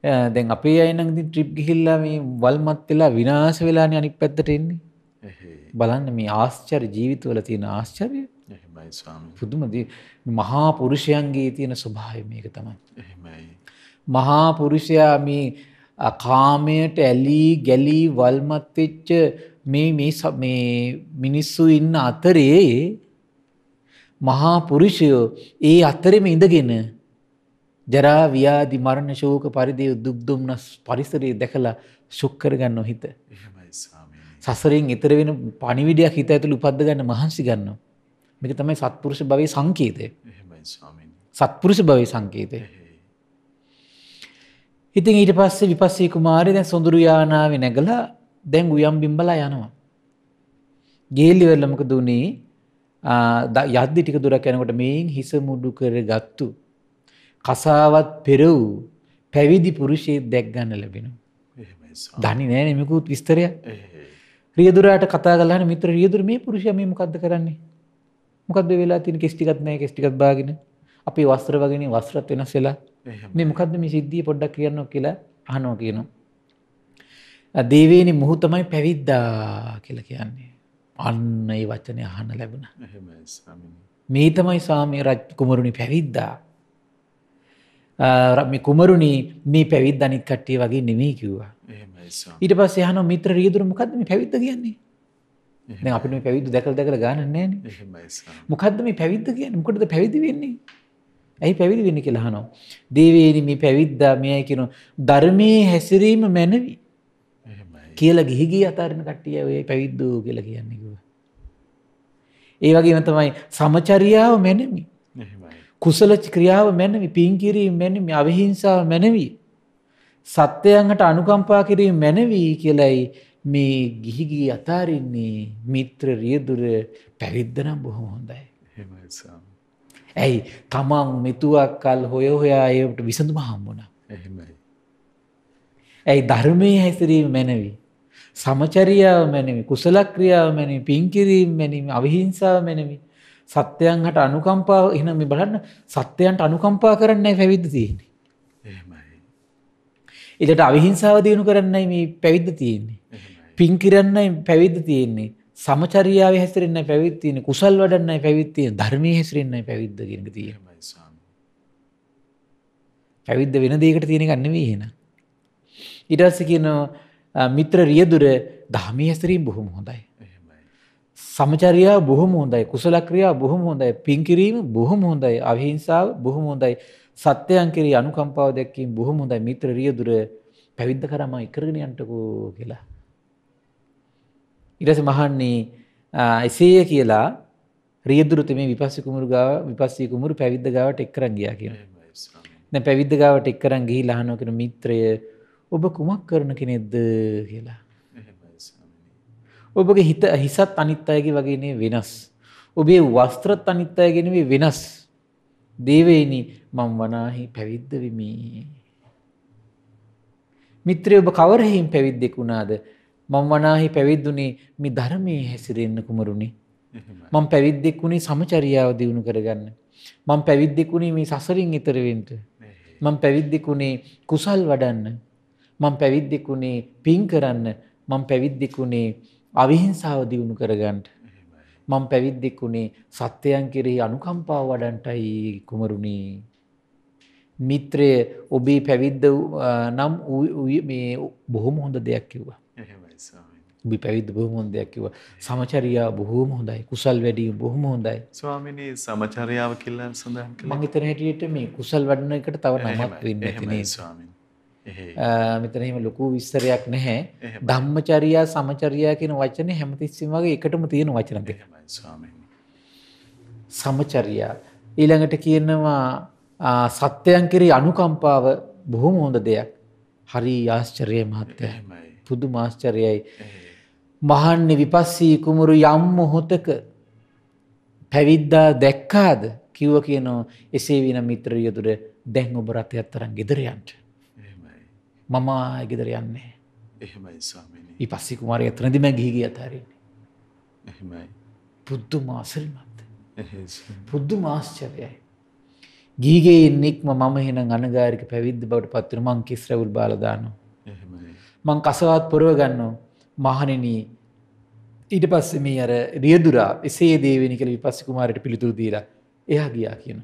දැන් අපේ අයනම් ඉතින් ට්‍රිප් ගිහිල්ලා මේ වල්මත් වෙලා විනාශ වෙලානේ අනිත් පැත්තට එන්නේ. බලන්න මේ ආශ්චර්ය ජීවිතවල තියෙන ආශ්චර්ය. එහෙමයි ස්වාමී. පුදුම මහා පුරුෂයන්ගේ තියෙන ස්වභාවය මේක තමයි. එහෙමයි. මහා පුරුෂයා මේ කාමයට ඇලී ගැලී වල්මත් වෙච්ච මේ මේ මේ මිනිස්සු ඉන්න අතරේ මහා පුරුෂයෝ ඒ අතරෙම ඉඳගෙන ජරා ව්‍යාධි මරණ ශෝක පරිදේ දුක් දුම්නස් පරිසරය දැකලා සුක් කරගන්න හිත. එහෙමයි ස්වාමීනි. සසරෙන් ඈතර වෙන පණිවිඩයක් හිත ඇතුළේ උපද්ද ගන්න මහන්සි ගන්නවා. මේක තමයි සත්පුරුෂ භවයේ සංකේතය. එහෙමයි ස්වාමීනි. සත්පුරුෂ භවයේ සංකේතය. ඉතින් ඊට පස්සේ විපස්සී කුමාරය දැන් සොඳුරු යානාවේ නැගලා දැන් උයම් බිම්බලා යනවා. ගේලි වෙලා මොකද උනේ? යද්දි ටික දුරක් යනකොට මේන් හිස මුඩු කරගත්තු කසාවත් පෙරව් පැවිදි පුරුෂයේ දැක්ගන්න ලැබෙනවා. දනි නෑන මිකුත් විස්තරය රියදුරට කතා කලන්න මිත්‍ර රියදුර මේ පුරුෂයම මොකක්ද කරන්නේ මොකක්ද වෙලා තින කෙස්ටිකත් නෑ කෙස්ටිකත් බාගෙන අපි වස්ත්‍ර වගෙන වස්ත්‍රත් වෙනස් වෙලා මේ මොකක්ද මේ සිද්ධිය පොඩ්ඩක් කියන්නෝ කියලා අහනෝ කියනවා. දේවේනි මුහු තමයි පැවිද්දා කියල කියන්නේ. අන්න ඒ වචනය අහන්න ලැබුණ මේ තමයි සාමය රජ් කුමරුණි පැවිද්දා මේ කුමරුණී මේ පැවිද් අනිත් කට්ටිය වගේ නෙමී කිව්වා. ඊට පස් යහන මිත්‍ර රීදුර මොකද මේ පැවිද්ද කියන්නේ. අපි මේ පැවිදු දැකල් දැකල ගන්නන්නේ මොකද මේ පැවිද්ද කියන්න මොකටද පැවිදි වෙන්නේ. ඇයි පැවිදි වෙන්න කියලා හනෝ. දේවේනි මේ පැවිද්දා මෙයයි කියන ධර්මයේ හැසිරීම මැනවි. කියලා ගිහි ගිය අතාරින කට්ටිය ඔය පැවිද්දෝ කියලා කියන්නේ කිව්වා. ඒ වගේම තමයි සමචරියාව මැනවි. කුසල ක්‍රියාව මැනවි, පින් කිරීම මැනවි, අවිහිංසාව මැනවි. සත්‍යයන්ට අනුකම්පා කිරීම මැනවි කියලයි මේ ගිහි ගිහි අතාරින්නේ මිත්‍ර රියදුර පැවිද්ද නම් බොහොම හොඳයි. එහෙමයි ස්වාමී. ඇයි තමන් මෙතුවක් කල් හොය හොයා ඒට විසඳුම හම්බුණා. එහෙමයි. ඇයි ධර්මයේ හැසිරීම මැනවි. සමචරියාව මැනවි කුසලක්‍රියාව මැනවි පින්කිරීම මැනීම අවිහිංසාව මැනවි සත්‍යයන් හට අනුකම්පා එහෙනම් මේ බලන්න සත්‍යයන්ට අනුකම්පා කරන්නේ පැවිද්ද තියෙන්නේ. එහෙමයි. ඊළඟට අවිහිංසාව දිනු කරන්නයි මේ පැවිද්ද තියෙන්නේ. පින් කරන්නයි පැවිද්ද තියෙන්නේ. සමචරියාවේ හැසිරෙන්නයි පැවිද්ද තියෙන්නේ. කුසල් වඩන්නයි පැවිද්ද තියෙන්නේ. ධර්මයේ හැසිරෙන්නයි පැවිද්ද කියන එක තියෙන්නේ. පැවිද්ද වෙන දෙයකට තියෙන එකක් නෙවෙයි එහෙනම්. ඊට පස්සේ කියනවා මිත්‍ර රියදුර ධර්මයේ හැසිරීම බොහොම හොඳයි. සමචරියාව බොහොම හොඳයි. කුසල ක්‍රියා බොහොම හොඳයි. පින් කිරීම බොහොම හොඳයි. අවිහිංසාව බොහොම හොඳයි. සත්‍යයන් කෙරෙහි අනුකම්පාව දැක්වීම බොහොම හොඳයි. මිත්‍ර රියදුර පැවිද්ද කරම ඉකරගෙන යන්නකෝ කියලා. ඊට පස්සේ මහන්නේ එසේය කියලා රියදුරුත මේ විපස්සී කුමරු ගාව විපස්සී කුමරු පැවිද්ද ගාවට එක් කරන් ගියා කියනවා. දැන් පැවිද්ද ගාවට එක් කරන් ගිහිලා අහනවා කියන මිත්‍රය ඔබ කුමක් කරන කෙනෙක්ද කියලා. ඔබගේ හිත හිසත් අනිත් අයගේ වගේ නේ වෙනස්. ඔබේ වස්ත්‍රත් අනිත් අයගේ නෙවෙයි වෙනස්. දේවේනි මම් වනාහි පැවිද්ද විමි. මිත්‍රය ඔබ කවරෙහිම් පැවිද්දෙක් වුණාද? මම් වනාහි පැවිද්දුනේ මේ ධර්මයේ හැසිරෙන්න කුමරුනි. මම පැවිද්දෙක් වුණේ සමචරියාව දිනු කරගන්න. මම පැවිද්දෙක් වුණේ මේ සසරින් ඈතර වෙන්න. මම පැවිද්දෙක් වුණේ කුසල් වඩන්න. මම පැවිද්දෙක් වුණේ පින් කරන්න. මම පැවිද්දෙක් වුණේ අවිහිංසාව දියුණු කරගන්න. මම පැවිද්දෙක් උනේ සත්‍යයන් කෙරෙහි අනුකම්පාව වඩන්ටයි කුමරුනි. මිත්‍රය ඔබේ පැවිද්ද නම් මේ බොහොම හොඳ දෙයක් කිව්වා. ඔබ පැවිද්ද බොහොම හොඳ දෙයක් කිව්වා. සමචරියා බොහොම හොඳයි. කුසල් වැඩි බොහොම හොඳයි. ස්වාමිනී සමචරියාව කියලා සඳහන් කළා. මම හිතන හැටියට මේ කුසල් වඩන එකට තව නමක් වෙන්නේ නැති නේද ස්වාමිනී? මෙතන එහෙම ලොකු විස්තරයක් නැහැ ධම්මචර්යා සමචර්යා කියන වචනේ හැමතිස්සෙම වගේ එකටම තියෙන වචන දෙක. සමචර්යා ඊළඟට කියනවා සත්‍යයන් කෙරෙහි අනුකම්පාව බොහොම හොඳ දෙයක්. හරි ආශ්චර්යය මහත්ය. පුදුම ආශ්චර්යයි. මහන්නේ විපස්සී කුමරු යම් මොහොතක පැවිද්දා දැක්කාද කිව්ව කියනෝ එසේ වින මිත්‍රියදුර දැන් ඔබ රතයතරන් ගෙදර යන්න. මම ගෙදර යන්නේ එහමයි පස්සෙ කුමාරය එතනදිම ගිහිගිය අතාරන්නේ එහමයි පුද්දු මාසල්මත් පුද්දු මාශ්චරයයි ගීගේ ඉන්නෙක්ම මම හෙන අනගාරික පැවිද්ද බවට පත්වන මං කිස්රවුල් බාලදානවා මං කසවත් පොරව ගන්නවා මහනෙනී ඊට පස්ස මේ අර රියදුරා එසේ දේවෙනි කළ විපස්සිකුමාරයට පිළිතුරු දීලා එයා ගියා කියන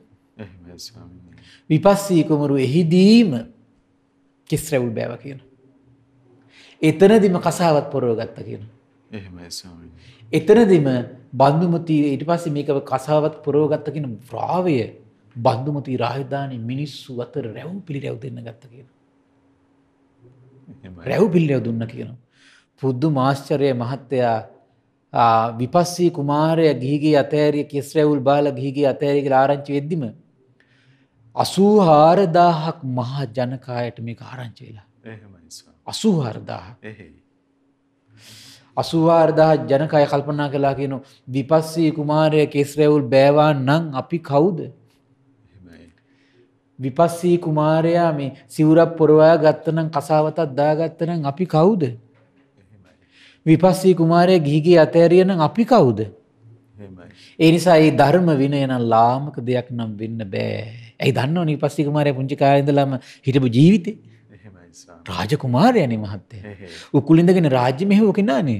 විපස්සී කුමරු එහිදීම කිස්රැවුල් බෑව කියන. එතනදිම කසාවත් පොරව ගත්ත කියන. එතනදිම බන්ධුමතී ඊට පස්සේ මේක කසාවත් පොරව ගත්ත කියන ්‍රාවය බන්ධුමති රාහිධානය මිනිස්සු අතර රැව් පිළිරැව් දෙන්න ගත්ත කියන. රැව් පිල්ලයව දුන්න කියන. පුද්දු මාශ්චරය මහත්තයා විපස්සී කුමාරය ගිහිගේ අතෑරිය කිස්රැවුල් බාල ගිහිගේ අතෑරක ආරංචි වෙද්දිීම අසූහාරදාහක් මහා ජනකායට මේක ආරංචි වෙලා අසූහාරදාහ අසුවාර්දා ජනකය කල්පනා කලා කියනු විපස්සී කුමාරය කෙස්රැවුල් බෑවා නං අපි කවුද විපස්සී කුමාරයා මේ සිවරක් පොරවා ගත්තනම් කසාවතත් දාගත්තනම් අපි කවුද විපස්සී කුමාරය ගිහිගේ අතෑරියනම් අපි කවුද ඒ නිසා ඒ ධර්ම විනයන ලාමක දෙයක් නම් වෙන්න බෑ ඇයි දන්න නිපස්ති කුමාරය පුංචි කාලඉඳලම හිටපු ජීවිතය රාජකුමාරයන මහත්තය උකුලින්දගෙන රාජ්‍ය මෙහෝ කෙනානේ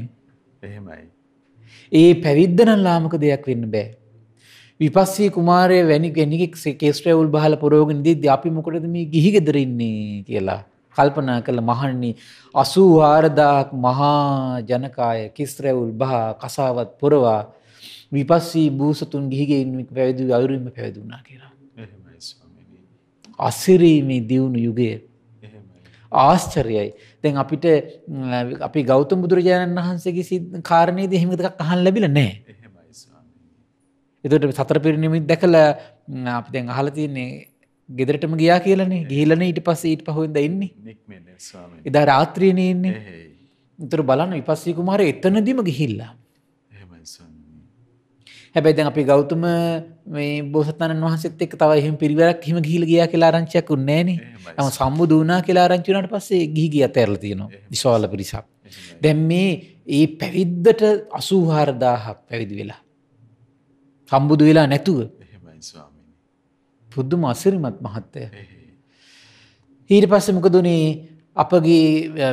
එහෙමයි. ඒ පැවිද්ධනන් ලාමක දෙයක් වෙන්න බෑ. විපස්සේ කුමාරය වැනි ගැනිෙක් කේස්ට්‍රයවුල් බහල පරෝගෙන් දීද අපි මොකටද මේ ගිහිගෙදරන්නේ කියලා. කල්පනා කළ මහන්නේ අසූ ආරදාක් මහා ජනකාය කිස්ත්‍රැවුල් බා කසාවත් පොරවා විපස්සී භූසතුන් ගිහිගෙන්ක් පැවිදි අවුරුම පැවිදුනා කියලා. අසිරීමේ දියුණු යුගය. ආශ්චරයයි. දැන් අපිට අපි ගෞතම බුදුරජාණන් වහන්සේගේ කාරණයේද එහෙම දෙකක් අහන් ලැබිලා නැහැ. එතකොට සතර පිරිනිමිත් දැකලා අපි දැන් අහලා තියෙන්නේ ගෙදරටම ගියා කියලානේ. ගිහිල්ලානේ ඊට පස්සේ ඊට පහුවෙන්ද ඉන්නේ. නික්මෙන්නේ ස්වාමීනි. එදා රාත්‍රියේනේ ඉන්නේ. ඒතර බලන්න විපස්සී කුමාරය එතනදිම ගිහිල්ලා. හැබැයි දැන් අපි ගෞතම මේ බෝසතාණන් වහන්සේත් එක්ක තව එහෙම පිරිවරක් එහෙම ගිහිල්ලා ගියා කියලා ආරංචියක් උන්නේ නැහනේ. නම සම්බුදු වුණා කියලා ආරංචි වුණාට පස්සේ ගිහි ගිය තැරලා තියෙනවා. විශාල පිරිසක්. දැන් මේ ඒ පැවිද්දට 84000ක් පැවිදි වෙලා. සම්බුදු වෙලා නැතුව. එහෙමයි ස්වාමීනි. පුදුම අසිරිමත් මහත්තය. ඊට පස්සේ මොකද උනේ අපගේ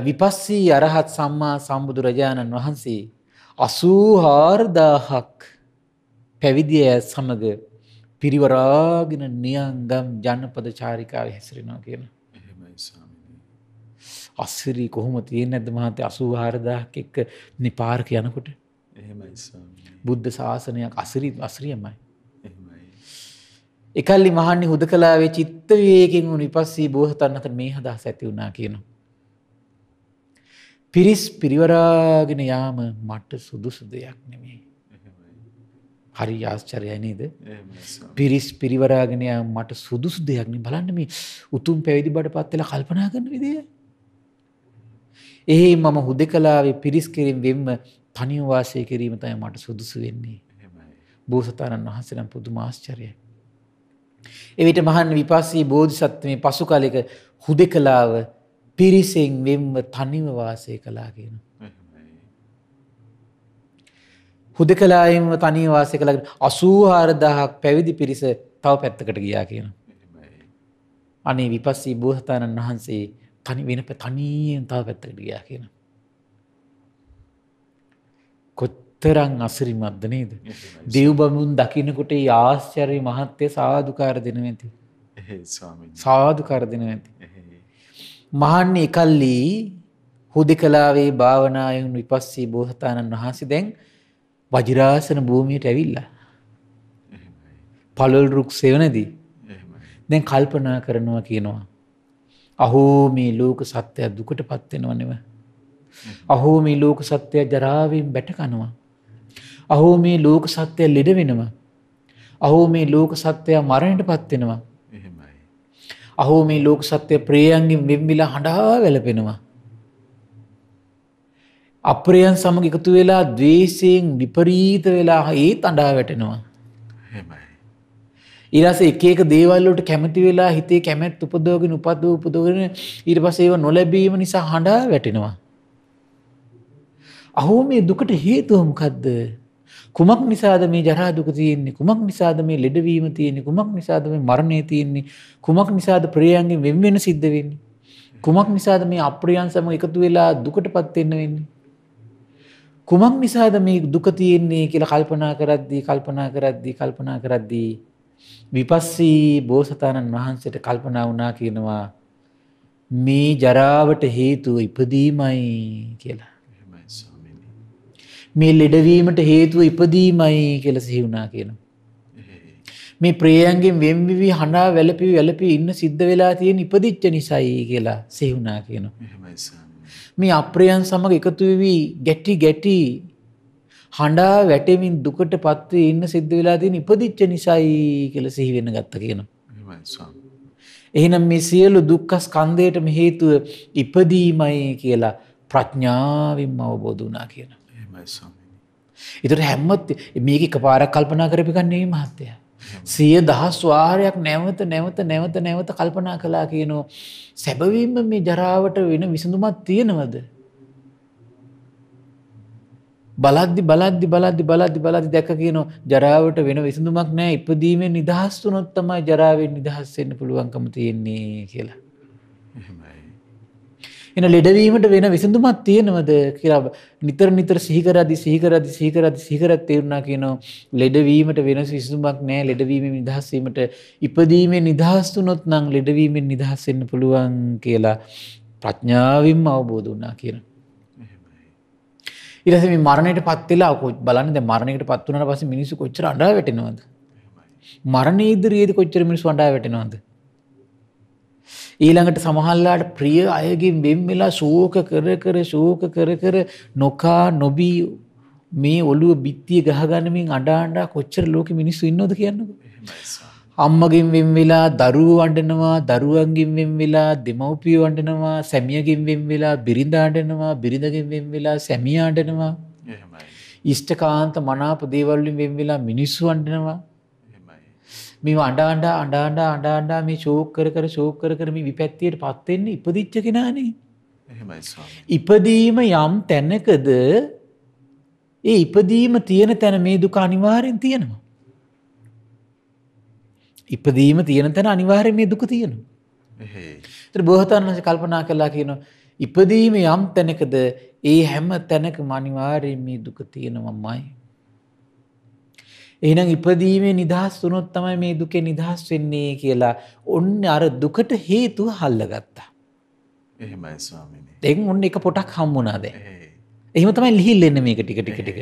විපස්සී අරහත් සම්මා සම්බුදුරජාණන් වහන්සේ අසූහාර්දාහක් පැවිදිය සමග පිරිවරාගෙන නියංගම් ජනපද චාරිකාව හැසිරෙනවා කියන. අස්සරී කොහොම තියෙන් ඇද මහතේ අසූහාරදාක් එක්ක නිපාර්ක යනකොට බුද්ධ ශාසනයක් අසිරි අස්රියමයි. එකල්ලි මහන්නේ හුද කලාවේ චිත්තවයකින් වුණ විපස්සී බෝහතන් අත මේ හදස් ඇති වුණා කියනවා. පිරිස් පිරිවරාගෙන යාම මට සුදුසු දෙයක් නෙමේ. හරි ආශ්චරයයි නේද පිරිස් පිරිවරාගෙනය මට සුදුසු දෙයක්න බලන්න මේ උතුම් පැවිදි බට පත්වෙල කල්පනා කරන විදිය. ඒ මම හුද කලාවේ පිරිස් කෙරින් වෙම්ම තනිවාසය කිරීම තය මට සුදුසු වෙන්නේ. බෝසතාණන් වහන්සනම් පුදු මාශ්චරය. එවිට මහන් විපස්සී බෝධි සත්වය පසු කාලෙක හුද කලාව පිරිසෙන් වෙම්ම තනිවවාසය කලාගෙන. හුදකලායින්ව තනී වාසය කළගෙන 84000ක් පැවිදි පිරිස තව පැත්තකට ගියා කියනවා. අනේ විපස්සී බෝසතාණන් වහන්සේ තනි වෙන තනියෙන් තව පැත්තකට ගියා කියනවා. කොතරම් අසිරිමත්ද නේද? දේව්බඹුන් දකින්නකොට ඒ ආශ්චර්ය මහත්ය සාදුකාර දෙනවෙති. සාදුකාර දෙනවෙති. මහන්නේ කල්ලි හුදකලාවේ භාවනායන් විපස්සී බෝසතාණන් වහන්සේ දැන් වජිරාසන භූමියට ඇවිල්ලා. පළල් රුක් සෙවනදී. දැන් කල්පනා කරනවා කියනවා. අහෝ මේ ලෝක සත්‍යය දුකට පත්වෙනවනෙව. අහෝ මේ ලෝක සත්‍යය ජරාවෙන් බැටකනවා. අහෝ මේ ලෝක සත්‍යය ලෙඩ වෙනවා. අහෝ මේ ලෝක සත්‍යය මරණයට පත්වෙනවා. අහෝ මේ ලෝක සත්‍යය ප්‍රේයන්ගෙන් වෙම්බිලා හඬා වැලපෙනවා. අප්‍රයන් සමග එකතු වෙලා දවේශයෙන් විපරීත වෙලා ඒත් අඩා වැටෙනවා. ඉරස එකක දේවල්ලට කැමති වෙලා හිතේ කැමැත් උපදෝගෙන උපද උපදගෙන ඊට පසේව නොලැබීම නිසා හඬා වැටෙනවා. අහෝ මේ දුකට හේතුවමකක්ද. කුමක් නිසාද මේ ජරාදුක තියන්නේ කුමක් නිසාද මේ ලෙඩවීම තියන්නේ කුමක් නිසාද මේ මරණය තියන්නේ කුමක් නිසාද ප්‍රියන්ගෙන් වෙන්වෙන සිද්ධ වෙන්නේ. කුමක් නිසාද මේ අප්‍රියන් සම එකතු වෙලා දුකට පත්වෙන්න වෙන්නේ. කුමක් නිසාද මේ දුක තියෙන්නේ කියලා කල්පනා කරද්දී කල්පනා කරද්දී කල්පනා කරද්දී විපස්සී බෝසතාණන් වහන්සේට කල්පනා වුණා කියනවා මේ ජරාවට හේතුව ඉපදීමයි කියලා. මේ ලෙඩවීමට හේතුව ඉපදීමයි කියලා සිහි වුණා කියනවා. මේ ප්‍රේයන්ගෙන් වෙම්විවි හඬා වැළපි වැළපි ඉන්න සිද්ධ වෙලා තියෙන ඉපදිච්ච නිසයි කියලා සිහි වුණා කියනවා. එහෙමයි සර්. මේ අප්‍රියයන් සමග එකතු වෙවි ගැටි ගැටි හඬා වැටෙමින් දුකටපත් වී ඉන්න සිද්ධ වෙලා තියෙන ඉපදිච්ච නිසායි කියලා සිහි වෙන්න ගත්ත කියනවා. එහෙනම් මේ සියලු දුක්ඛ ස්කන්ධයටම හේතුව ඉපදීමයි කියලා ප්‍රඥාවෙන්ම අවබෝධ වුණා කියනවා. එහෙමයි ස්වාමීනි. ඒතර හැමත් මේක එකපාරක් කල්පනා කරපිකන්නේ මහත්තයා. සිය දහස් වාරයක් නැවත නැවත නැවත නැවත කල්පනා කලා කියනෝ සැබවීම මේ ජරාවට වෙන විසඳුමත් තියෙනවද. බලද්දි බලද්දි බලද්දි බලද්දි බලදි දැක කියන ජරාවට වෙන විසඳුමක් නෑ ඉපදීමෙන් නිදහස්තු නොත්තමයි ජරාවෙන් නිදහස්සෙන්න්න පුළුවන්කම තියෙන්නේ කියලා. එන ලෙඩවීමට වෙන විසඳුමත් තියෙනවද කියලා නිතර නිතර සිහිකරදි සිහිකරදි සිහිකරදි සිහිකරත් තේරුණා කියනවා ලෙඩවීමට වෙනස් විසඳුමක් නැහැ ලෙඩවීමෙන් නිදහස් වීමට ඉපදීමෙන් නිදහස් වුණොත් නම් ලෙඩවීමෙන් නිදහස් වෙන්න පුළුවන් කියලා ප්‍රඥාවෙන්ම අවබෝධ වුණා කියනවා ඊට පස්සේ මේ මරණයටපත් වෙලා බලන්න දැන් මරණයටපත් වුණාට පස්සේ මිනිස්සු කොච්චර අඬා වැටෙනවද මරණ ඉදිරියේදී කොච්චර මිනිස්සු අඬා වැටෙනවද ඊළඟට සමහල්ලාට ප්‍රිය අයගින් වෙන් වෙලා ශෝක කර කර ශෝක කර කර නොකා නොබී මේ ඔළුව බිත්තිය ගහගන්නමින් අඩාණ්ඩා කොච්චර ලෝක මිනිස්සු ඉන්නවද කියන්නකෝ. අම්මගින් වෙන් වෙලා දරුවෝ වඩනවා දරුවන්ගින් වෙන් වෙලා දෙමව්පිය වඩනවා සැමියගින් වෙන් වෙලා බිරිඳාඩනවා බිරිඳගින් වෙන් වෙලා සැමියාඩනවා ඉෂ්ඨකාන්ත මනාප දේවල්ලින් වෙන් වෙලා මිනිස්සු වඩනවා මේ අඬා අඬා අඬා අඬා අඬා අඬා මේ ෂෝක් කර කර ෂෝක් කර කර මේ විපැත්තියටපත් වෙන්නේ ඉපදිච්ච කෙනානේ. එහෙමයි ස්වාමී. ඉපදීම යම් තැනකද ඒ ඉපදීම තියෙන තැන මේ දුක අනිවාර්යෙන් තියෙනවා. ඉපදීම තියෙන තැන අනිවාර්යෙන් මේ දුක තියෙනවා. එහෙයි. ඒතර බෝසතාණන් වහන්සේ කල්පනා කළා කියනවා ඉපදීම යම් තැනකද ඒ හැම තැනකම අනිවාර්යෙන් මේ දුක තියෙනවමයි. එහෙනම් ඉපදීමේ නිදහස් වුණොත් තමයි මේ දුකේ නිදහස් වෙන්නේ කියලා ඔන්න අර දුකට හේතුව හල්ලගත්තා. එහෙමයි ස්වාමීනි. දැන් ඔන්න එක පොටක් හම්බුණා දැන්. එහෙම තමයි ලිහිල් වෙන්නේ මේක ටික ටික ටික.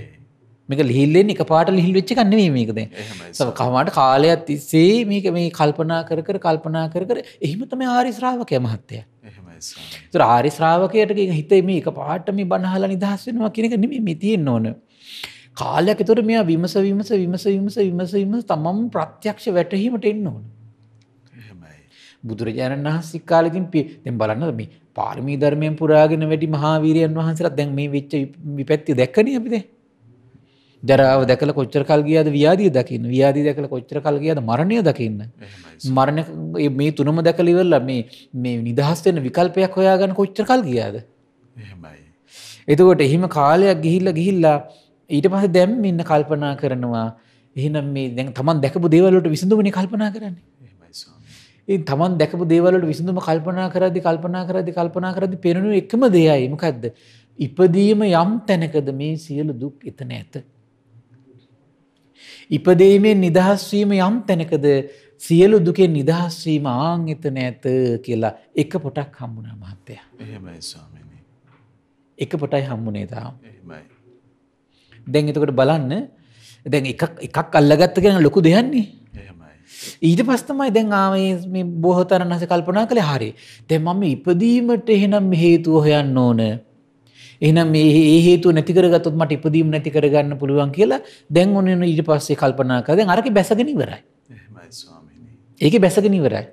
මේක ලිහිල් වෙන්නේ එකපාරට ලිහිල් වෙච්ච එකක් නෙමෙයි මේක දැන්. එහෙමයි. කවමාට කාලයක් තිස්සේ මේක මේ කල්පනා කර කර කල්පනා කර කර එහෙම තමයි ආරි ශ්‍රාවකයා මහත්තයා. එහෙමයි ස්වාමීනි. ඒතර ආරි ශ්‍රාවකයාට හිතේ මේ එකපාරට මේ බණහලා නිදහස් වෙනවා කියන එක නෙමෙයි මේ තියෙන්න ඕනේ. කාලයක් තුර මෙයා විමස විමස විමස විමස විමස විම තමම් ප්‍රත්‍යක්ෂ වැටහීමට එන්න ඕන. බුදුරජාණන් වහන්සේ කාලෙකින් පි දැන් බලන්න මේ පාරමී ධර්මයෙන් පුරාගෙන වැඩි මහාවීරයන් වහන්සේලා දැන් මේ වෙච්ච විපැත්ති දැක්කනේ අපි දැන්. ජරාව දැකලා කොච්චර කල් ගියාද ව්‍යාධිය දකින්න. ව්‍යාධිය දැකලා කොච්චර කල් ගියාද මරණය දකින්න. මරණ මේ තුනම දැකලා ඉවරලා මේ මේ නිදහස් වෙන විකල්පයක් හොයාගන්න කොච්චර කල් ගියාද? එහෙමයි. එතකොට එහිම කාලයක් ගිහිල්ලා ගිහිල්ලා ඊට පස දැම් ඉන්න කල්පනා කරනවා එහෙනම් මේ දැන් තමන් දැකපු දේවලට විසඳුමන කල්පනා කරන්නේ ඒ තමන් දැකපු දේවලට විසඳුම කල්පනා කරදි කල්පනා කරදි කල්පනා කරදි පෙරණු එකම දෙයයි මොකක්ද ඉපදීම යම් තැනකද මේ සියලු දුක් එතන ඇත ඉපදීමෙන් නිදහස්වීම යම් තැනකද සියලු දුකෙන් නිදහස්වීම ආං එතන ඇත කියලා එක පොටක් හම්බුණ මහත්තය එක පොටයි හම්බුනේ තාම් දැන් එතකොට බලන්න දැන් එකක් අල්ලගත්ත කෙන ලොකු දෙයන්නේ ඊට පස්තමයි දැන් ආම බොහතරන් හස කල්පනා කළ හරි තැ මම ඉපදීමට එහෙනම් හේතුව හොයන්න ඕන එනම් ඒ හේතු නැතිකරගත්තුත් මට ඉපදීම නැති කරගන්න පුළුවන් කියලා දැන් ඔන්න ඊට පස්සේ කල්පනාක දැන් අරක බැසගෙනනිවරයි ඒක බැසගෙනනිවරයි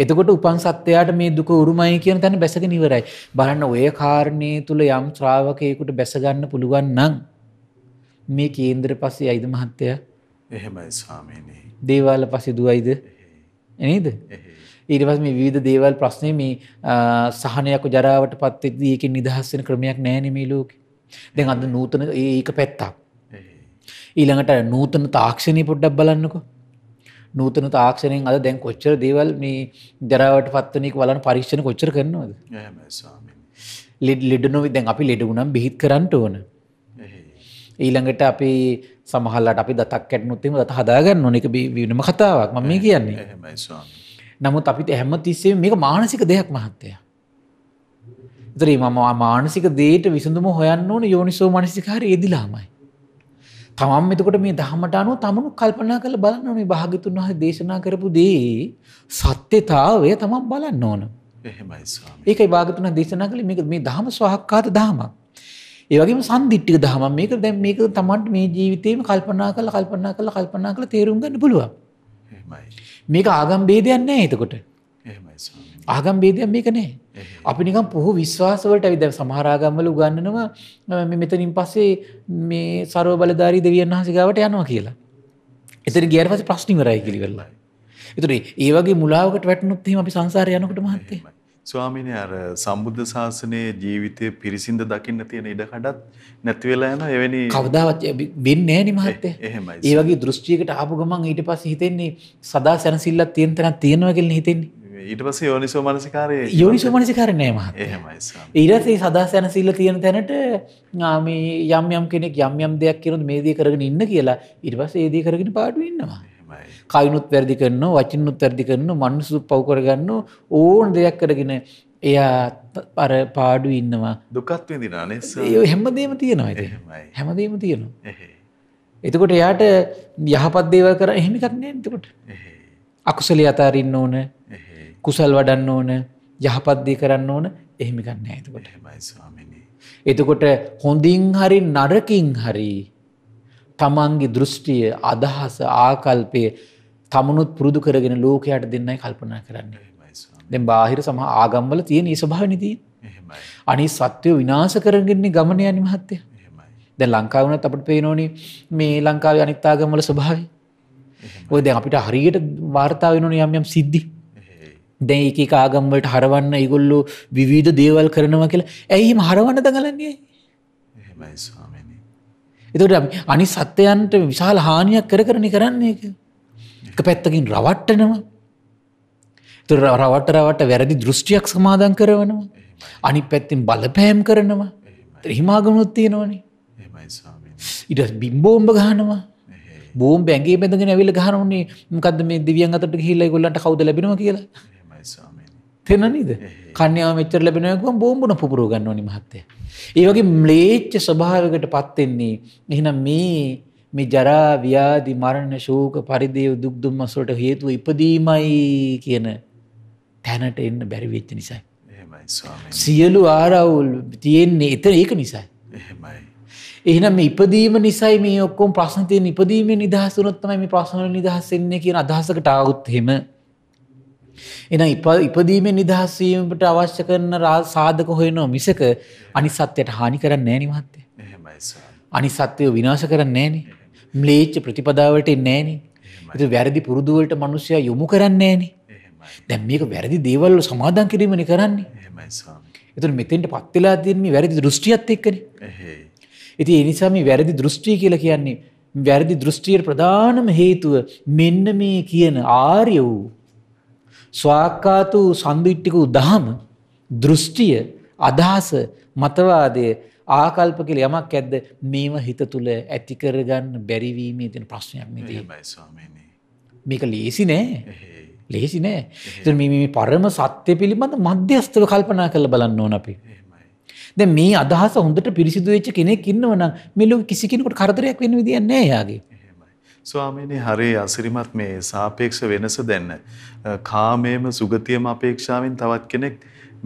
එතකොට උපන් සත්‍යයාට මේ දුක උරුමයි කියන තැන බැසග නිවරයි. බලන්න ඔය කාරණය තුළ යම් ශ්‍රාවකයකුට බැසගන්න පුළුවන් නං. මේ කේන්දර පස්සේ අයිද මහත්තය එහෙමයි ස්වාමීනි. දේවාල පස්සේ දුවයිද? නේද? ඊට පස්සේ මේ විවිධ දේවල් ප්‍රශ්නේ මේ සහනයක් ජරාවට පත් වෙද්දී ඒකෙන් නිදහස් වෙන ක්‍රමයක් නැහැ මේ ලෝකේ. දැන් අද නූතන ඒක පැත්තක්. ඊළඟට නූතන තාක්ෂණය පොඩ්ඩක් බලන්නකෝ. නූතන තාක්ෂණයෙන් අද දැන් කොච්චර දේවල් මේ ජරාවට පත් වෙන එක බලන පරීක්ෂණ කොච්චර කරනවද? එහෙමයි ස්වාමීනි. ලෙඩ ලෙඩ නොවි දැන් අපි ලෙඩ වුණාම බෙහෙත් කරන්න ඕන. ඊළඟට අපි සමහල්ලට අපි දතක් කැටනුත්තිම දත හදාගන්න නොනෙක වීනම කතාවක් ම මේ කියන්නේ නමුත් අපිට හැම තිස්සේ මේක මානසික දෙයක් මහත්තය ඉතරේ මම මානසික දේට විසඳම හොයන්න ඕන යෝනිසෝ මනසිකාර යෙදිලාමයි තමන් මෙතකොට මේ දහමට අනුව තමනු කල්පනා කළ බලන්න මේ භාගතුන් වහ දේශනා කරපු දේ සත්‍යතාවය තමන් බලන්න ඕන ඒකයි භාගතුන දේශනා කළ මේ මේ දහම ස්වහක්කාත දාමක් ඒ වගේම සම්දිට්ඨික දහම මේක දැන් මේක තමන්ට මේ ජීවිතේම කල්පනා කරලා කල්පනා කරලා කල්පනා කරලා තේරුම් ගන්න පුළුවන්. එහෙමයි. මේක ආගම් ભેදයක් නෑ එතකොට. එහෙමයි ස්වාමී. ආගම් ભેදයක් මේක නෑ. අපි නිකන් පොහු විශ්වාස වලට අපි දැන් සමහර ආගම්වල උගන්වනවා මේ මෙතනින් පස්සේ මේ ਸਰව බලධාරී දෙවියන් වහන්සේ ගාවට යනවා කියලා. එතන ගියාට පස්සේ ප්‍රශ්න ඉවරයි කියලා ඉවරලා. ඒතර ඒ වගේ මුලාවකට වැටුණොත් එහෙම අපි සංසාරේ යනකොට මහත්තයා ස්වාමීනි අර සම්බුද්ධ ශාසනයේ ජීවිතය පිරිසිඳ දකින්න තියෙන ඉඩකඩත් නැති වෙලා යන එවැනි කවදාවත් වෙන්නේ නැහැ නේ මහත්තයා. එහෙමයි. ඒ වගේ දෘෂ්ටියකට ආපු ගමන් ඊට පස්සේ හිතෙන්නේ සදා සැනසෙල්ලක් තියෙන තැනක් තියෙනවා කියලා හිතෙන්නේ. ඊට පස්සේ යෝනිසෝ මනසිකාරය යෝනිසෝ මනසිකාරය නෑ මහත්තයා. එහෙමයි ස්වාමී. ඊට පස්සේ සදා සැනසෙල්ල තියෙන තැනට මේ යම් යම් කෙනෙක් යම් යම් දෙයක් කියනොත් මේ දේ කරගෙන ඉන්න කියලා ඊට පස්සේ ඒ දේ කරගෙන පාඩු ඉන්නවා. කයිනුත් වැරදි කරනවා වචිනුත් වැරදි කරනවා මනුස්සු පව් කරගන්නවා ඕන දෙයක් කරගෙන එයා අර පාඩු ඉන්නවා දුකත් විඳිනවා නේද ඒ හැමදේම තියෙනවා ඒක හැමදේම තියෙනවා එතකොට එයාට යහපත් දේවල් කර එහෙම එකක් නෑ එතකොට අකුසලයේ අතාරින්න ඕන කුසල් වඩන්න ඕන යහපත් දේ කරන්න ඕන එහෙම එකක් නෑ එතකොට එහෙමයි ස්වාමීනි එතකොට හොඳින් හරි නරකින් හරි තමන්ගේ දෘෂ්ටිය අදහස ආකල්පය තමනුත් පුරුදු කරගෙන ලෝකයට දෙන්නයි කල්පනා කරන්නේ. දෙ බාහිර සම ආගම්වල තියෙන ඒස්භාවනිදී. අනි සත්‍යය විනාස කරගෙන්නේ ගමනය අනිමහත්තය. ද ලංකාවනත් අපට පේනෝනි මේ ලංකාව අනිත්තාගම්වල ස්භාවයි. ඔය දැ අපිට හරියට වාර්තාාවනන යම් යම් සිද්ධි. දැ එක ආගම්වලට හරවන්න ඉගොල්ලු විවිධ දේවල් කරනවා කියලා ඇයි හරවන්න දඟලන්නේ. එතට අනි සත්‍යයන්ට විශාල හානියක් කර කරණි කරන්නේ එක. එක පැත්තකින් රවට්ටනවා තුර රවට රවට වැරදි දෘෂ්ටියක් සමාදන් කරවනවා අනි පැත්තිෙන් බලපෑම් කරනවා ත්‍රහිමාගමනොත් තියෙනවනේ ඉඩ බිම්බෝම්භ ගහනවා බෝම් බැගේ බැඳගෙන ඇවිල ගහනුන්නේ මොකද මේ දෙවියන් අතට හිල්ල ගොල්ලට කවද ලැබෙනවා කියලා තෙනනිද කන්‍යාව මෙච්චර ලැබෙනයකුව බෝම්බුන පුපුරුගන්න ඕනි මහත්තය. ඒවගේ ම්ලේච්ච ස්වභාවකට පත්වෙන්නේ එහිනම් මේ මේ ජරා ව්‍යාධි මරණ ශෝක පරිදේව දුක් දුම්මස් වලට හේතුව ඉපදීමයි කියන තැනට එන්න බැරි වෙච්ච නිසායි. එහෙමයි ස්වාමී. සියලු ආරවුල් තියෙන්නේ එතන ඒක නිසායි. එහෙමයි. එහෙනම් මේ ඉපදීම නිසායි මේ ඔක්කොම ප්‍රශ්න තියෙන ඉපදීමේ නිදහස වුණොත් තමයි මේ ප්‍රශ්න වල නිදහස් වෙන්නේ කියන අදහසකට ආවොත් එහෙම එහෙනම් ඉපදීමේ නිදහස් වීමට අවශ්‍ය කරන සාධක හොයනවා මිසක අනිත් සත්‍යයට හානි කරන්නේ නැහැ නේ මහත්තයා. එහෙමයි ස්වාමී. අනිත් සත්‍යය විනාශ කරන්නේ නැහැ නේ. ම්ලේච්ච ප්‍රතිපදාවට එන්නේ නෑනේ. ඒ වැරදි පුරුදුවලට මිනිස්සයා යොමු කරන්නේ නෑනේ. දැන් මේක වැරදි දේවල් වල සමාදම් කිරීමනේ කරන්නේ. එහෙමයි ස්වාමී. ඒතර මෙතෙන්ට පත් වෙලා තියෙන මේ වැරදි දෘෂ්ටියත් එක්කනේ. එහෙයි. ඉතින් ඒ නිසා මේ වැරදි දෘෂ්ටිය කියලා කියන්නේ වැරදි දෘෂ්ටියේ ප්‍රධානම හේතුව මෙන්න මේ කියන ආර්ය වූ ස්වාක්කාතු සම්දිට්ටික වූ දහම දෘෂ්ටිය අදහස මතවාදය ආකල්ප කියල යමක් ඇද්ද මේම හිත තුළ ඇතිකරගන්න බැරිවීමේ තින ප්‍රශ්නයක් නති මේක ලේසි නෑ ලේසි නෑ ත මේ පරම සත්‍යය පිළිබඳ මධ්‍යස්තව කල්පනා කළ බලන්න ඕන අපි ද මේ අදහස හොඳට පිරිසිදු වෙච්ච කෙනෙක් ඉන්නවන මෙලොව කිසිකෙනකට කරදරයක් වෙන විදින්නේ යාගේ ස්වාමීනි හරේ අසිරිමත් මේ සාපේක්ෂ වෙනස දෙන්න කාමයේම සුගතියම අපේක්ෂාවෙන් තවත් කෙනෙක්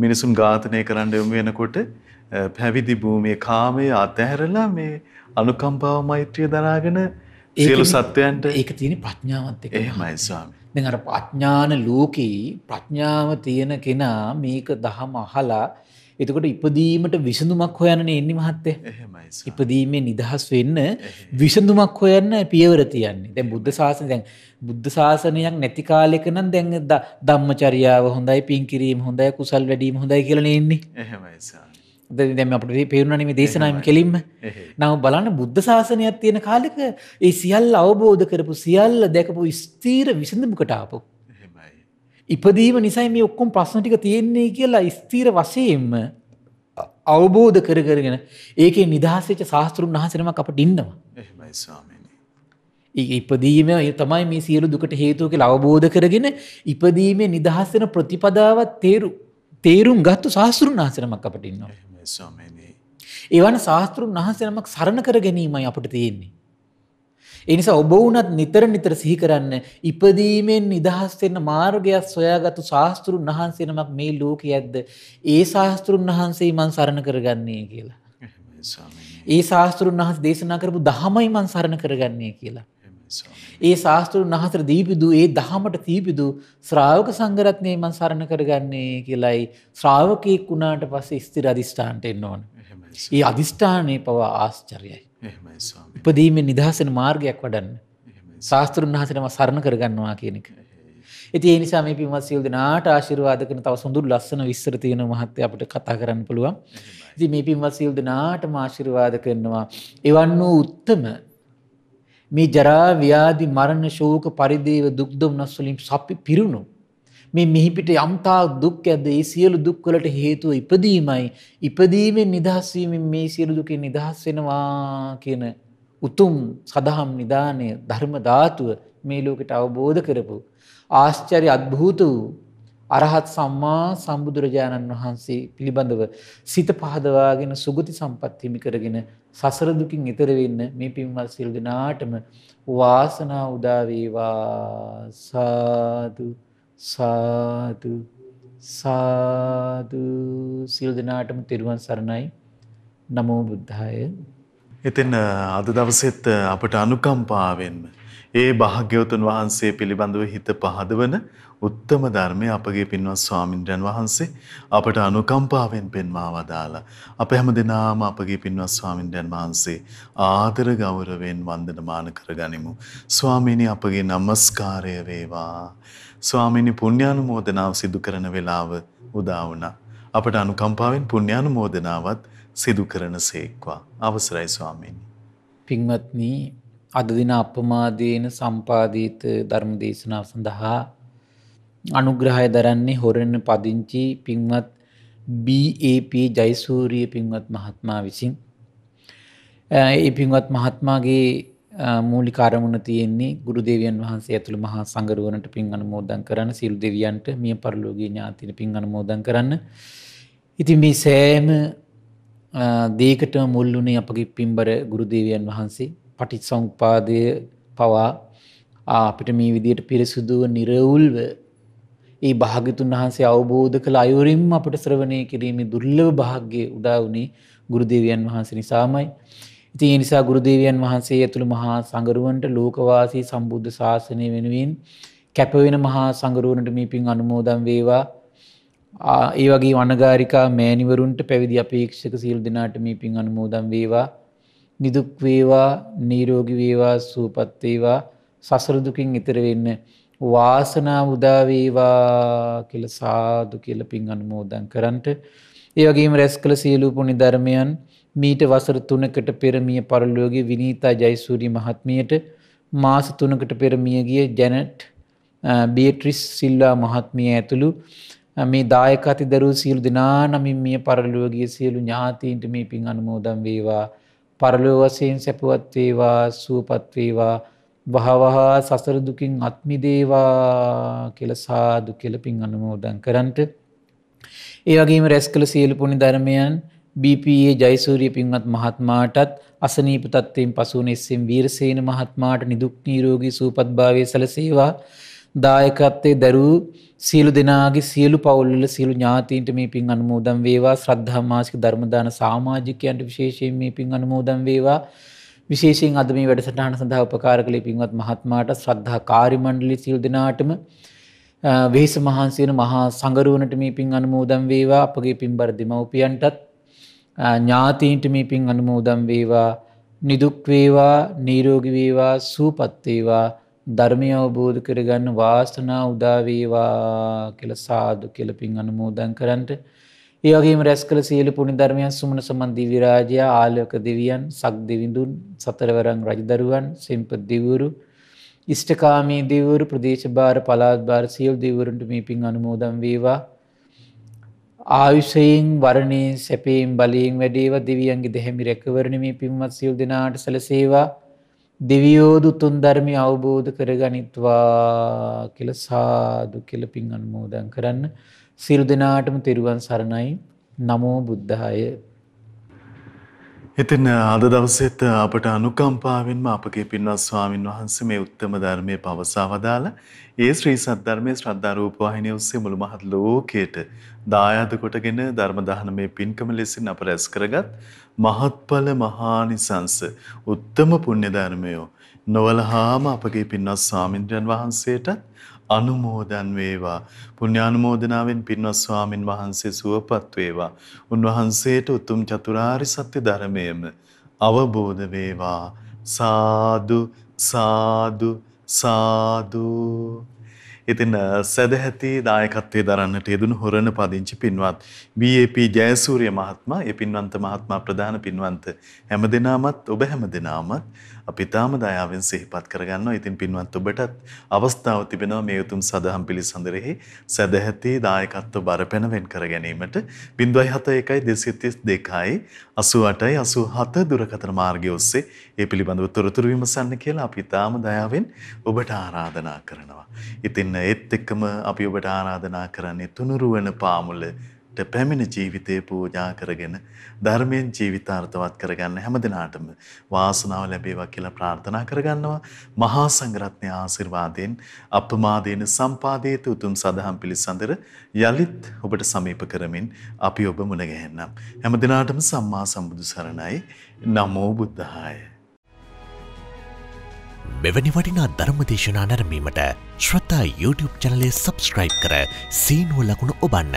මිනිසුන් ඝාතනය කරන්න යොමු වෙනකොට පැවිදි භූමියේ කාමයේ අතහැරලා මේ අනුකම්පාව මෛත්‍රිය දරාගෙන සියලු සත්වයන්ට ඒක තියෙන ප්‍රඥාවත් එක්ක. එහෙමයි ස්වාමී. දැන් අර ප්‍රඥාන ලෝකේ ප්‍රඥාව තියෙන කෙනා මේක දහම අහලා එතකොට ඉපදීමට විසඳුමක් හොයන්න එන්නේ මහත්තයා. එහෙමයි. ඉපදීමේ නිදහස් වෙන්න විසඳුමක් හොයන්න පියවර තියන්නේ. දැන් බුද්ධ ශාසනය දැන් බුද්ධ ශාසනයක් නැති කාලෙක නම් දැන් ධම්මචර්යාව හොඳයි, පින් කිරීම හොඳයි, කුසල් වැඩීම හොඳයි කියලා නේ එන්නේ. එහෙමයි සාර. දැම අපට පේරුණනම දේශනයම කෙලින්ම නව බලන්න බුද්ධ ශාසනයක් තියෙන කාලෙක ඒ සියල් අවබෝධ කරපු සියල්ල දැකපු ස්තීර විසඳමකටාපු. ඉපදීම නිසයි මේ ඔක්කොම් ප්‍රශ්නටික තියෙන්නේ කියලා ස්තීර වසයෙන්ම අවබෝධ කරකරගෙන ඒක නිදහසේච ශාස්තෘන් වහසනම අපට ඉන්නවා. ඉපදීම තමයි මේ සියලු දුකට හේතුව කියලා අවබෝධ කරගෙන ඉපදීමේ නිදහස්සෙන ප්‍රතිපදාවත් තේරු තේරුම් ගත්තු ශාස්තෘන් වහසනමක් අපට ඉන්නවා. ස්වාමීනී. ඒවන ශාස්තෘන් වහන්සනමක් සරණ කර ගැනීමයි අපට තියෙන්නේ. එනිසා ඔබ වුණත් නිතර නිතර සිහි කරන්න ඉපදීමෙන් නිදහස්වෙන්න මාර්ගයක් සොයාගත්තු ශාස්තෘන් වහන්සෙනමක් මේ ලෝක ඇද්ද ඒ ශාස්තෘන් වහන්සේ මන් සරණ කරගන්නේ කියලා. ඒ ශාස්තෘන් වහස් දේශනා කරපු දහමයි මන් සරණ කරගන්නේ කියලා. ඒ ශාස්තෘන් වහසර දීපිදු ඒ දහමට තීපිදු ශ්‍රාවක සංගරත්නය මන් සරණ කරගන්නේ කියලයි ශ්‍රාවකයෙක් වුණාට පස්සේ ස්තිර අධිෂ්ඨාන්ට එන්න ඕන. ඒ අධිෂ්ඨානය පවා ආශ්චරයයි. උපදීමෙන් නිදහසෙන මාර්ගයක් වඩන්න. ශාස්තෘන් වහසනම සරණ කරගන්නවා කියනක. ඇති නිසා මේ පිමත් සියල් දෙනාට ආශිර්වාද කරන තව සුඳුරු ලස්සන විස්තර තියෙන මහත්ය අපිට කතා කරන්න පුළුවන්. ඉතින් මේ පිමත් සියල් දෙනාටම ආශිර්වාද කරනවා. එවන් වූ උත්තම මේ ජරා ව්‍යාධි මරණ ශෝක පරිදේව දුක් දුම්නස් වලින් සපි පිරුණු මේ මිහි පිට යම්තා දුක් ඇද්ද ඒ සියලු දුක් වලට හේතුව ඉපදීමයි ඉපදීමෙන් නිදහස් වීමෙන් මේ සියලු දුකෙන් නිදහස් වෙනවා කියන උතුම් සදහම් නිදානය ධර්ම ධාතුව මේ ලෝකෙට අවබෝධ කරපු ආශ්චර්ය අద్භූත වූ අරහත් සම්මා සම්බුදුරජාණන් වහන්සේ පිළිබඳව සිත පහදවාගෙන සුගති සම්පත් හිමි කරගෙන සසර දුකින් ඈතර වෙන්න මේ පින්වත් සියලු දෙනාටම වාසනා උදා වේවා සාදු සාදු සාදු සියලු දෙනාටම තෙරුවන් සරණයි නමෝ බුද්ධාය එතෙන් අද දවසෙත් අපට අනුකම්පාවෙන්ම ඒ භාග්‍යවතුන් වහන්සේ පිළිබඳව හිත පහදවන උත්තම ධර්මය අපගේ පින්වත් ස්වාමින්ද්‍රයන් වහන්සේ අපට අනුකම්පාවෙන් පෙන්වා වදාලා අප හැම දෙනාම අපගේ පින්වත් ස්වාමින්ද්‍රයන් වහන්සේ ආදර ගෞරවයෙන් වන්දනමාන කරගනිමු ස්වාමීනි අපගේ নমස්කාරය වේවා ස්වාමීනි පුණ්‍යානුමෝදනාව සිදු කරන වෙලාව උදා වුණා අපට අනුකම්පාවෙන් පුණ්‍යානුමෝදනාවත් සිදු කරන සේක්වා. අවසරයි ස්වාමීනි. පින්වත්නි අදදින අපමාදයන සම්පාදීත ධර්ම දේශනා සඳහා අනුග්‍රහය දරන්නේ හොරෙන්න පදිංචි පින්වත් BAP ජයිසූරිය පින්වත් මහත්මා විසින් ඒ පින්වත් මහත්මාගේ මූලිකාරමුණ තියෙන්නේ ගුරු දෙවියන් වහන්සේ ඇතුළු මහා සංගරුවනට පින් අනුමෝදන් කරන සිල් දෙවියන්ට මිය පරලෝකීය ඥාතින පින් අනුමෝදන් කරන්න. ඉතින් මේ සෑම දීකට මුල්ුණේ අපගේ පින්බර ගුරු දෙවියන් වහන්සේ පටිච්චසමුප්පාදය පවා අපිට මේ විදියට පිරිසුදුව නිරවුල්ව ඒ භාගතුන් වහන්සේ අවබෝධ කළ අයුරින්ම අපට ශ්‍රවණය කිරීමේ දුර්ලභ භාග්‍යය උදා වුණේ ගුරුදේවයන් වහන්සේ නිසාමයි. ඉතින් ඒ නිසා ගුරුදේවයන් වහන්සේ ඇතුළු මහා සංගරුවන්ට ලෝකවාසී සම්බුද්ධ ශාසනය වෙනුවෙන් කැප වෙන මහා සංගරුවන්ට මේ පින් අනුමෝදන් වේවා. ඒ වගේ වනගාരികා මෑණිවරුන්ට පැවිදි අපේක්ෂක සීල් දෙනාට මේ පින් අනුමෝදන් වේවා. නිදුක් වේවා නිරෝගී වේවා සුවපත් වේවා සසර දුකින් ඈතර වෙන්න වාසනාව උදා වේවා කියලා සාදු කියලා පින් අනුමෝදන් කරන්ට ඒ වගේම රැස් කළ සියලු පුණ්‍ය ධර්මයන් මීට වසර 3කට පෙර මිය පරලෝකයේ විනීතා ජයසූරි මහත්මියට මාස 3කට පෙර මිය ගිය ජැනට් බීට්‍රිස් සිල්වා මහත්මිය ඇතුළු මේ දායක අතිදරු සියලු දෙනා නමින් මිය පරලෝකයේ සියලු ඥාතීන්ට මේ පින් අනුමෝදන් වේවා පරලෝ වශයෙන් සැපවත් වේවා සුවපත් වේවා වහවහා සසර දුකින් අත් මිදේවා කියලා සාදු කියලා පින් අනුමෝදන් කරන්ට ඒ වගේම රැස් කළ සියලු පුණ්‍ය ධර්මයන් BPA ජයසූරිය පින්වත් මහත්මයාටත් අසනීප තත්ත්වයෙන් පසු වුණ එස්.එම්. වීරසේන මහත්මයාට නිදුක් නිරෝගී සුවපත්භාවය සැලසේවා දායකත්වයේ දරූ සියලු දෙනාගේ සියලු පවුල්වල සියලු ඥාතීන්ට මේ පින් අනුමෝදන් වේවා ශ්‍රද්ධා මාසික ධර්ම දාන සමාජිකයන්ට විශේෂයෙන් මේ පින් අනුමෝදන් වේවා විශේෂයෙන් අද මේ වැඩසටහන සඳහා උපකාර කළේ පින්වත් මහත්මයාට ශ්‍රද්ධා කාර්ය මණ්ඩලයේ සියලු දෙනාටම වෙහෙස මහන්සි වෙන මහා සංගරුවනට මේ පින් අනුමෝදන් වේවා අපගේ පින්බර දෙමව්පියන්ටත් ඥාතීන්ට මේ පින් අනුමෝදන් වේවා නිදුක් වේවා නිරෝගී වේවා සූපත් වේවා ධර්මය අවබෝධ කරගන්න වාස්තනා උදාවේවා කියල සාදු කෙලපින් අනුමෝදන් කරන්නට ඒගේම රැස් කළ සියලි පුුණි ධර්මයන් සුමන සමන්දී විරාජය ආලයක දෙවියන් සක් දෙවිඳුන් සතරවරං රජදරුවන් සෙම්පත් දෙවරු ඉෂ්ටකාමී දෙවරු ප්‍රදේශ භාර පලාත් භාර සියල් දෙවරුන්ට මේ පින් අනුමෝදම් වේවා ආයුෂයෙන් වරණේ සැපීම් බලයෙන් වැඩේව දෙවියන්ගේ දෙහැමි රැකවරණමී පින්මත් සියල් දෙනාට සැලසේවා දෙවියෝදු තුන් ධර්මය අවබෝධ කරගනිත්වා කියල සාදු කියල පින් අන්මෝදන් කරන්න සිරු දෙනාටම තෙරුවන් සරණයි නමෝ බුද්ධාය ඉතින් අද දවසෙත් අපට අනුකම්පාවෙන්ම අපගේ පින්වත් ස්වාමින් වහන්සේ මේ උත්තම ධර්මයේ පවසා වදාළ ඒ ශ්‍රී සද්ධර්මයේ ශ්‍රද්ධා රූප වාහිනිය ඔස්සේ මුළු මහත් ලෝකයට දායාද කොටගෙන ධර්ම දානමේ පින්කම ලෙසින් අප රැස් කරගත් මහත්ඵල මහානිසංස උත්තම පුණ්‍ය ධර්මය නොවලහාම අපගේ පින්වත් ස්වාමින්ද්‍රයන් වහන්සේට අනුමෝදන් වේවා. පුණ්‍යානුමෝදනාවෙන් පින්වත් ස්වාමින් වහන්සේ සුවපත් වේවා. උන්වහන්සේට උතුම් චතුරාර්ය සත්‍ය ධර්මයේම අවබෝධ වේවා. සාදු සාදු සාදු ඉතින් සදැහැති දායකත්වයේ දරන්නට යෙදුණු හොරණ පදිංචි පින්වත් BAP ජයසූරිය මහත්මයා, ඒ පින්වන්ත මහත්මයා ප්‍රධාන පින්වන්ත හැමදෙනාමත් ඔබ හැමදෙනාමත් අපි තාම දයාවෙන් සිහිපත් කරගන්නවා. ඉතින් පින්වත් ඔබටත් අවස්ථාව තිබෙනවා මේ උතුම් සදහම් පිළිසඳරෙහි සදැහැති දායකත්ව බර පැනවෙන් කර ගැනීමට 071 232 88 87 දුරකථන මාර්ගය ඔස්සේ ඒ පිළිබඳව තොරතුරු විමසන්න කියලා අපි තාම දයාවෙන් ඔබට ආරාධනා කරනවා. ඉතින් ඒත් එක්කම අපි ඔබට ආරාධනා කරන්නේ තුනුරුවන පාමුල පැමිණ ජීවිතේ පූජා කරගෙන ධර්මයෙන් ජීවිතාර්ථවත් කරගන්න හැම දිනාටම වාසනාව ලැබේවා කියලා ප්‍රාර්ථනා කරගන්නවා මහා සංඝරත්නය ආශිර්වාදයෙන් අපමාදේන සම්පාදේත උතුම් සදහම් පිළිසඳර යලිත් ඔබට සමීප කරමින් අපි ඔබ මුණ ගැහෙන්නම් හැම දිනාටම සම්මා සම්බුදු සරණයි නමෝ බුද්ධාය මෙවැනි වටිනා ධර්මදේශනා නැරඹීමට ශ්‍රතා YouTube චැනලය subscribe කර සීනුව ලකුණ ඔබන්න